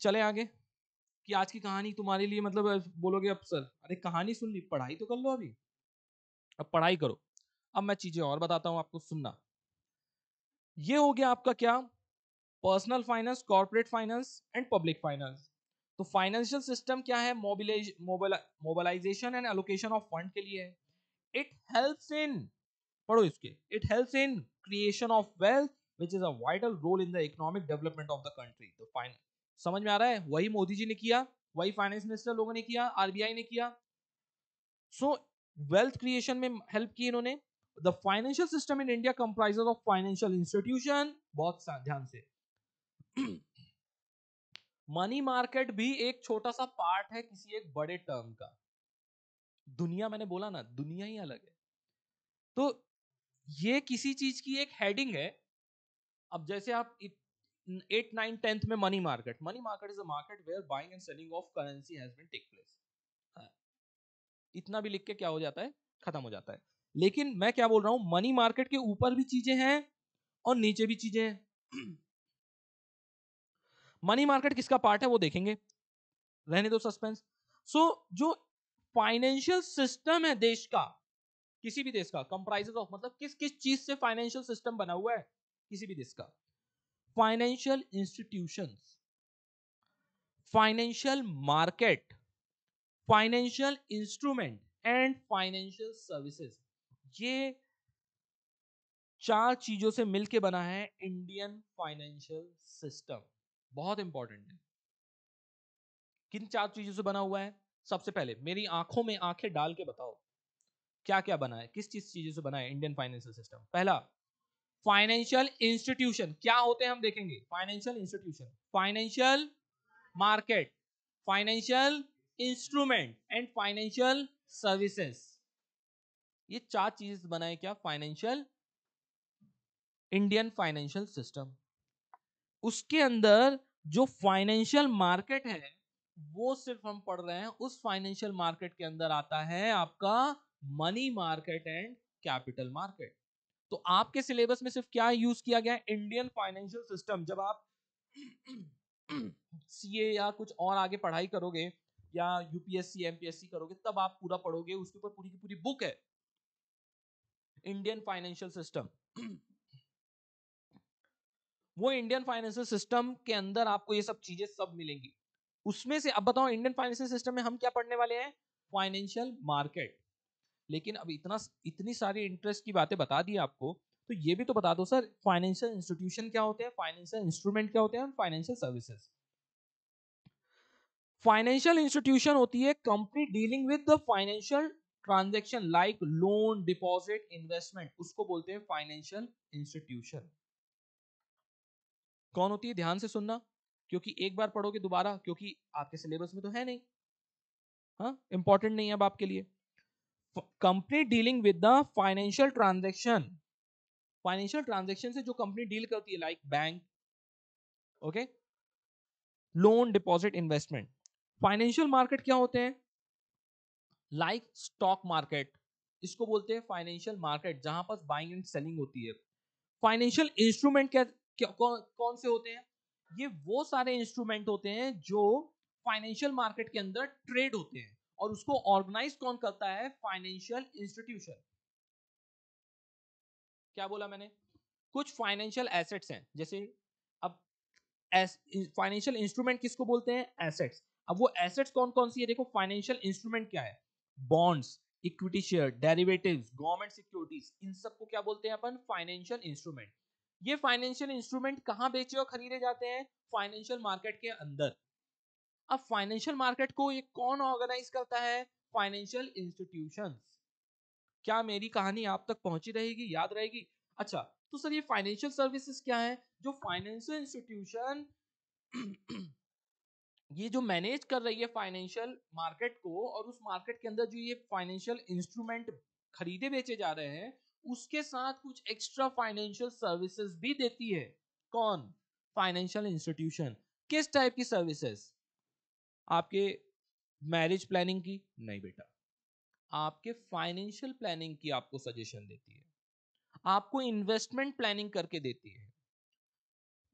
चले आगे कि आज की कहानी तुम्हारे लिए मतलब बोलोगे अब सर अरे कहानी सुन ली पढ़ाई तो कर लो अभी अब पढ़ाई करो अब मैं चीजें और बताता हूँ आपको सुनना ये हो गया आपका क्या personal finance corporate finance and public finance तो फाइनेंशियल सिस्टम क्या है mobilisation and allocation of fund के लिए है इट हेल्प्स इन पढ़ो इसके it helps in creation of wealth which is a vital role in the economic development of the country तो fine समझ में आ रहा है वही मोदी जी ने किया वही फाइनेंस मिनिस्टर लोगों ने किया आरबीआई ने किया सो वेल्थ क्रिएशन में हेल्प की इन्होंने the financial system in India comprises of financial institution बहुत ध्यान से मनी मार्केट भी एक छोटा सा पार्ट है किसी एक बड़े टर्म का दुनिया मैंने बोला ना दुनिया ही अलग है तो ये किसी चीज की एक हेडिंग है अब जैसे आप एट नाइन टेंथ में money market money market is a market where buying and selling of currency has been take place इतना भी लिख के क्या हो जाता है खत्म हो जाता है लेकिन मैं क्या बोल रहा हूं मनी मार्केट के ऊपर भी चीजें हैं और नीचे भी चीजें हैं मनी मार्केट किसका पार्ट है वो देखेंगे रहने दो सस्पेंस सो जो फाइनेंशियल सिस्टम है देश का किसी भी देश का कंप्राइज ऑफ मतलब किस किस चीज से फाइनेंशियल सिस्टम बना हुआ है किसी भी देश का financial institution financial market financial instrument and financial services ये चार चीजों से मिलके बना है इंडियन फाइनेंशियल सिस्टम बहुत इंपॉर्टेंट है किन चार चीजों से बना हुआ है सबसे पहले मेरी आंखों में आंखें डाल के बताओ क्या क्या बना है किस चीज चीजों से बना है इंडियन फाइनेंशियल सिस्टम पहला फाइनेंशियल इंस्टीट्यूशन क्या होते हैं हम देखेंगे financial institution financial market financial instrument and financial services ये चार चीज बनाए क्या फाइनेंशियल इंडियन फाइनेंशियल सिस्टम उसके अंदर जो फाइनेंशियल मार्केट है वो सिर्फ हम पढ़ रहे हैं उस फाइनेंशियल मार्केट के अंदर आता है आपका money market and capital market तो आपके सिलेबस में सिर्फ क्या यूज किया गया है इंडियन फाइनेंशियल सिस्टम जब आप सीए <clears throat> या कुछ और आगे पढ़ाई करोगे या यूपीएससी एमपीएससी करोगे तब आप पूरा पढ़ोगे उसके ऊपर पूरी की पूरी बुक है इंडियन फाइनेंशियल सिस्टम वो इंडियन फाइनेंशियल सिस्टम के अंदर आपको ये सब चीजें सब मिलेंगी उसमें से अब बताओ इंडियन फाइनेंशियल सिस्टम में हम क्या पढ़ने वाले हैं फाइनेंशियल मार्केट लेकिन अब इतना इतनी सारी इंटरेस्ट की बातें बता दी आपको तो ये भी तो बता दो सर फाइनेंशियल इंस्टीट्यूशन क्या होते हैं फाइनेंशियल इंस्ट्रूमेंट क्या होते हैं फाइनेंशियल सर्विसेज फाइनेंशियल इंस्टीट्यूशन होती है company dealing with the financial transaction like loan deposit investment उसको बोलते हैं फाइनेंशियल इंस्टीट्यूशन कौन होती है ध्यान से सुनना क्योंकि एक बार पढ़ोगे दोबारा क्योंकि आपके सिलेबस में तो है नहीं हाँ इंपॉर्टेंट नहीं है अब आपके लिए company dealing with the financial transaction financial transaction से जो कंपनी डील करती है like bank okay loan deposit investment financial market क्या होते हैं लाइक स्टॉक मार्केट इसको बोलते हैं फाइनेंशियल मार्केट जहां पर बाइंग एंड सेलिंग होती है फाइनेंशियल इंस्ट्रूमेंट क्या कौन कौन से होते हैं ये वो सारे इंस्ट्रूमेंट होते हैं जो फाइनेंशियल मार्केट के अंदर ट्रेड होते हैं और उसको ऑर्गेनाइज कौन करता है फाइनेंशियल इंस्टीट्यूशन क्या बोला मैंने कुछ फाइनेंशियल एसेट्स हैं जैसे अब फाइनेंशियल इंस्ट्रूमेंट किसको बोलते हैं एसेट्स अब वो एसेट्स कौन कौन सी है देखो फाइनेंशियल इंस्ट्रूमेंट क्या है bonds equity share derivatives government securities इन सबको क्या बोलते हैं अपन फाइनेंशियल इंस्ट्रूमेंट ये फाइनेंशियल इंस्ट्रूमेंट कहाँ बेचे और खरीदे जाते हैं फाइनेंशियल मार्केट के अंदर अब फाइनेंशियल मार्केट को ये कौन ऑर्गेनाइज करता है फाइनेंशियल इंस्टीट्यूशन क्या मेरी कहानी आप तक पहुंची रहेगी याद रहेगी अच्छा तो सर ये फाइनेंशियल सर्विसेज क्या है जो फाइनेंशियल इंस्टीट्यूशन <clears throat> ये जो मैनेज कर रही है फाइनेंशियल मार्केट को और उस मार्केट के अंदर जो ये फाइनेंशियल इंस्ट्रूमेंट खरीदे बेचे जा रहे हैं उसके साथ कुछ एक्स्ट्रा फाइनेंशियल सर्विसेज भी देती है कौन फाइनेंशियल इंस्टीट्यूशन किस टाइप की सर्विसेज आपके मैरिज प्लानिंग की नहीं बेटा आपके फाइनेंशियल प्लानिंग की आपको सजेशन देती है आपको इन्वेस्टमेंट प्लानिंग करके देती है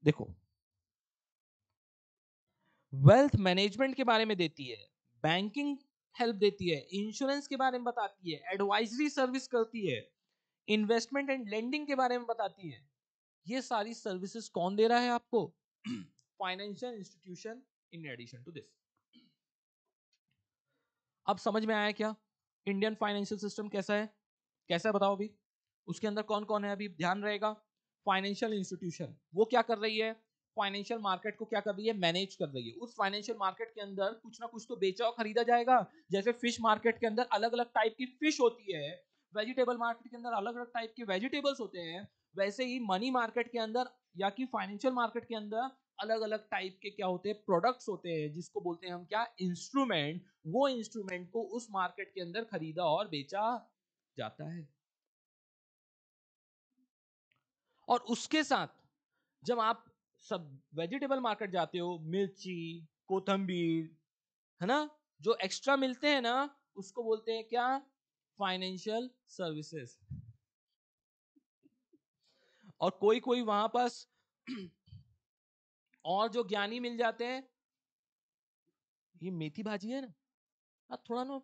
देखो वेल्थ मैनेजमेंट के बारे में देती है बैंकिंग हेल्प देती है इंश्योरेंस के बारे में बताती है एडवाइजरी सर्विस करती है इन्वेस्टमेंट एंड लेंडिंग के बारे में बताती है ये सारी सर्विसेज कौन दे रहा है आपको financial institution in addition to this अब समझ में आया क्या इंडियन फाइनेंशियल सिस्टम कैसा है कैसा है बताओ अभी उसके अंदर कौन कौन है अभी ध्यान रहेगा फाइनेंशियल इंस्टीट्यूशन वो क्या कर रही है फाइनेंशियल मार्केट को क्या कर रही है मैनेज कर रही है उस फाइनेंशियल मार्केट के अंदर कुछ ना कुछ तो बेचा और खरीदा जाएगा जैसे फिश मार्केट के अंदर अलग अलग टाइप की फिश होती है वेजिटेबल मार्केट के अंदर अलग अलग टाइप के वेजिटेबल्स होते हैं वैसे ही मनी मार्केट के अंदर या कि फाइनेंशियल मार्केट के अंदर अलग अलग टाइप के क्या होते हैं प्रोडक्ट्स होते हैं जिसको बोलते हैं हम क्या इंस्ट्रूमेंट वो इंस्ट्रूमेंट को उस मार्केट के अंदर खरीदा और बेचा जाता है और उसके साथ जब आप सब वेजिटेबल मार्केट जाते हो मिर्ची कोथम्बीर है ना जो एक्स्ट्रा मिलते हैं ना उसको बोलते हैं क्या फाइनेंशियल सर्विसेज और कोई कोई वहां पास <clears throat> और जो ज्ञानी मिल जाते हैं ये मेथी भाजी है ना आ थोड़ा ना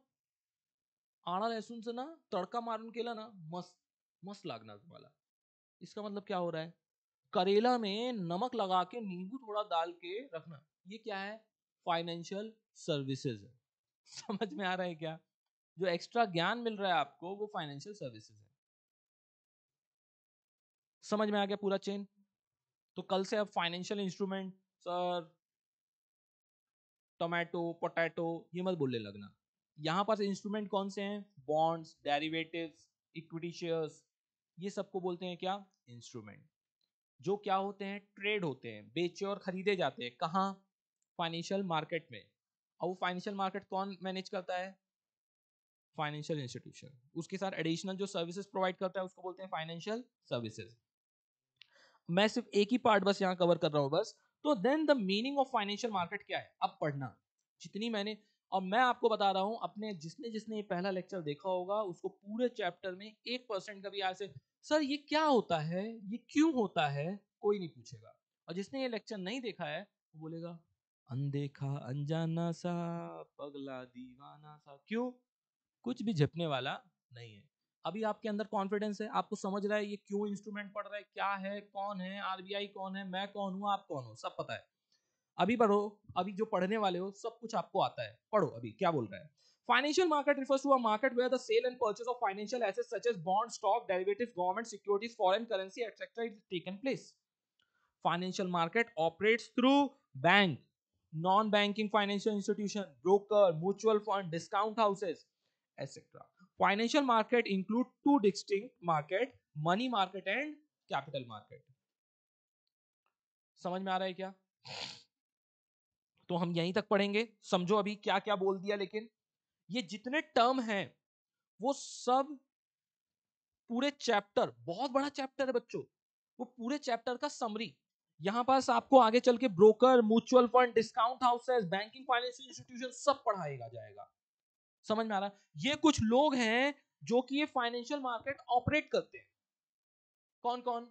आड़ा लहसुन से ना तड़का मारन के ना मस्त मस्त लगना तुम्हारा इसका मतलब क्या हो रहा है करेला में नमक लगा के नींबू थोड़ा डाल के रखना ये क्या है फाइनेंशियल सर्विसेज <laughs> समझ में आ रहा है क्या जो एक्स्ट्रा ज्ञान मिल रहा है आपको वो फाइनेंशियल सर्विसेज है समझ में आ गया पूरा चेन तो कल से आप financial instrument sir tomato potato ये मत बोलने लगना यहाँ पर इंस्ट्रूमेंट कौन से हैं बॉन्ड्स डेरिवेटिव्स इक्विटी शेयर्स ये सबको बोलते हैं क्या इंस्ट्रूमेंट जो क्या होते हैं ट्रेड होते हैं बेचे और खरीदे जाते हैं कहाँ फाइनेंशियल मार्केट में और वो फाइनेंशियल मार्केट कौन मैनेज करता है फाइनेंशियल इंस्टीट्यूशन उसके साथ एडिशनल जो सर्विसेज प्रोवाइड करता है उसको बोलते हैं फाइनेंशियल सर्विसेज मैं सिर्फ एक ही पार्ट बस यहाँ कवर कर रहा हूँ बस तो then the meaning of financial market क्या है अब पढ़ना जितनी मैंने और मैं आपको बता रहा हूँ अपने जिसने जिसने ये पहला लेक्चर देखा होगा उसको पूरे चैप्टर में एक परसेंट का भी आसे सर ये क्या होता है ये क्यों होता है कोई नहीं पूछेगा और जिसने ये लेक्चर नहीं देखा है वो बोलेगा अनदेखा अनजाना सा पगला दीवाना सा क्यों कुछ भी झपने वाला नहीं है अभी आपके अंदर कॉन्फिडेंस है आपको समझ रहा है ये क्यों इंस्ट्रूमेंट पड़ रहा है क्या है कौन है आरबीआई कौन है मैं कौन हूँ आप कौन हो सब पता है अभी पढ़ो अभी जो पढ़ने वाले हो सब कुछ आपको आता है पढ़ो अभी क्या बोल रहा है financial market refers to a market where the sale and purchase of financial assets such as bond stock derivative government securities foreign currency etcetera is taken place financial market operates through bank non banking financial institution broker mutual fund discount houses etcetera financial market include two distinct market money market and capital market समझ में आ रहा है क्या तो हम यहीं तक पढ़ेंगे समझो अभी क्या क्या बोल दिया लेकिन ये जितने टर्म हैं वो सब पूरे चैप्टर बहुत बड़ा चैप्टर है बच्चों वो पूरे चैप्टर का समरी यहाँ पास आपको आगे चल के broker mutual fund discount houses banking financial institution सब पढ़ाएगा जाएगा समझ में आ रहा है ये कुछ लोग हैं जो कि ये फाइनेंशियल मार्केट ऑपरेट करते हैं कौन कौन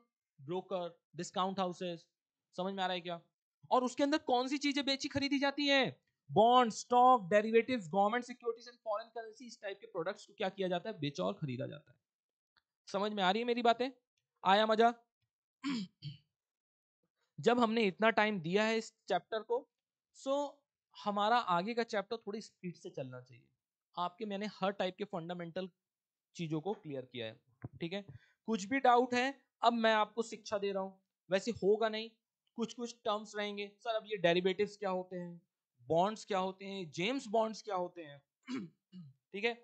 ब्रोकर डिस्काउंट हाउसेस समझ में आ रहा है क्या और उसके अंदर कौन सी चीजें बेची खरीदी जाती हैं bond stock derivatives government securities and foreign currency इस टाइप के प्रोडक्ट्स को क्या किया जाता है बेचा और खरीदा जाता है समझ में आ रही है मेरी बातें आया मजा <clears throat> जब हमने इतना टाइम दिया है इस चैप्टर को सो हमारा आगे का चैप्टर थोड़ी स्पीड से चलना चाहिए आपके मैंने हर टाइप के फंडामेंटल चीजों को क्लियर किया है ठीक है कुछ भी डाउट है अब मैं आपको शिक्षा दे रहा हूँ वैसे होगा नहीं कुछ कुछ टर्म्स रहेंगे सर अब ये डेरिवेटिव क्या होते हैं बॉन्ड्स क्या होते हैं जेम्स बॉन्ड्स क्या होते हैं <clears throat> ठीक है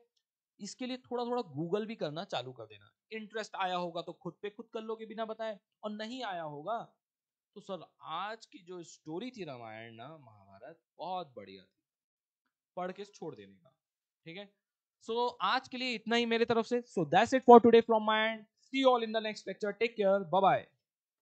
इसके लिए थोड़ा थोड़ा गूगल भी करना चालू कर देना इंटरेस्ट आया होगा तो खुद पे खुद कर लोगे बिना बताए और नहीं आया होगा तो सर आज की जो स्टोरी थी रामायण ना महाभारत बहुत बढ़िया थी पढ़ के छोड़ देने का ठीक है सो so, आज के लिए इतना ही मेरे तरफ से so that's it for today from my end see all in the next lecture take care bye bye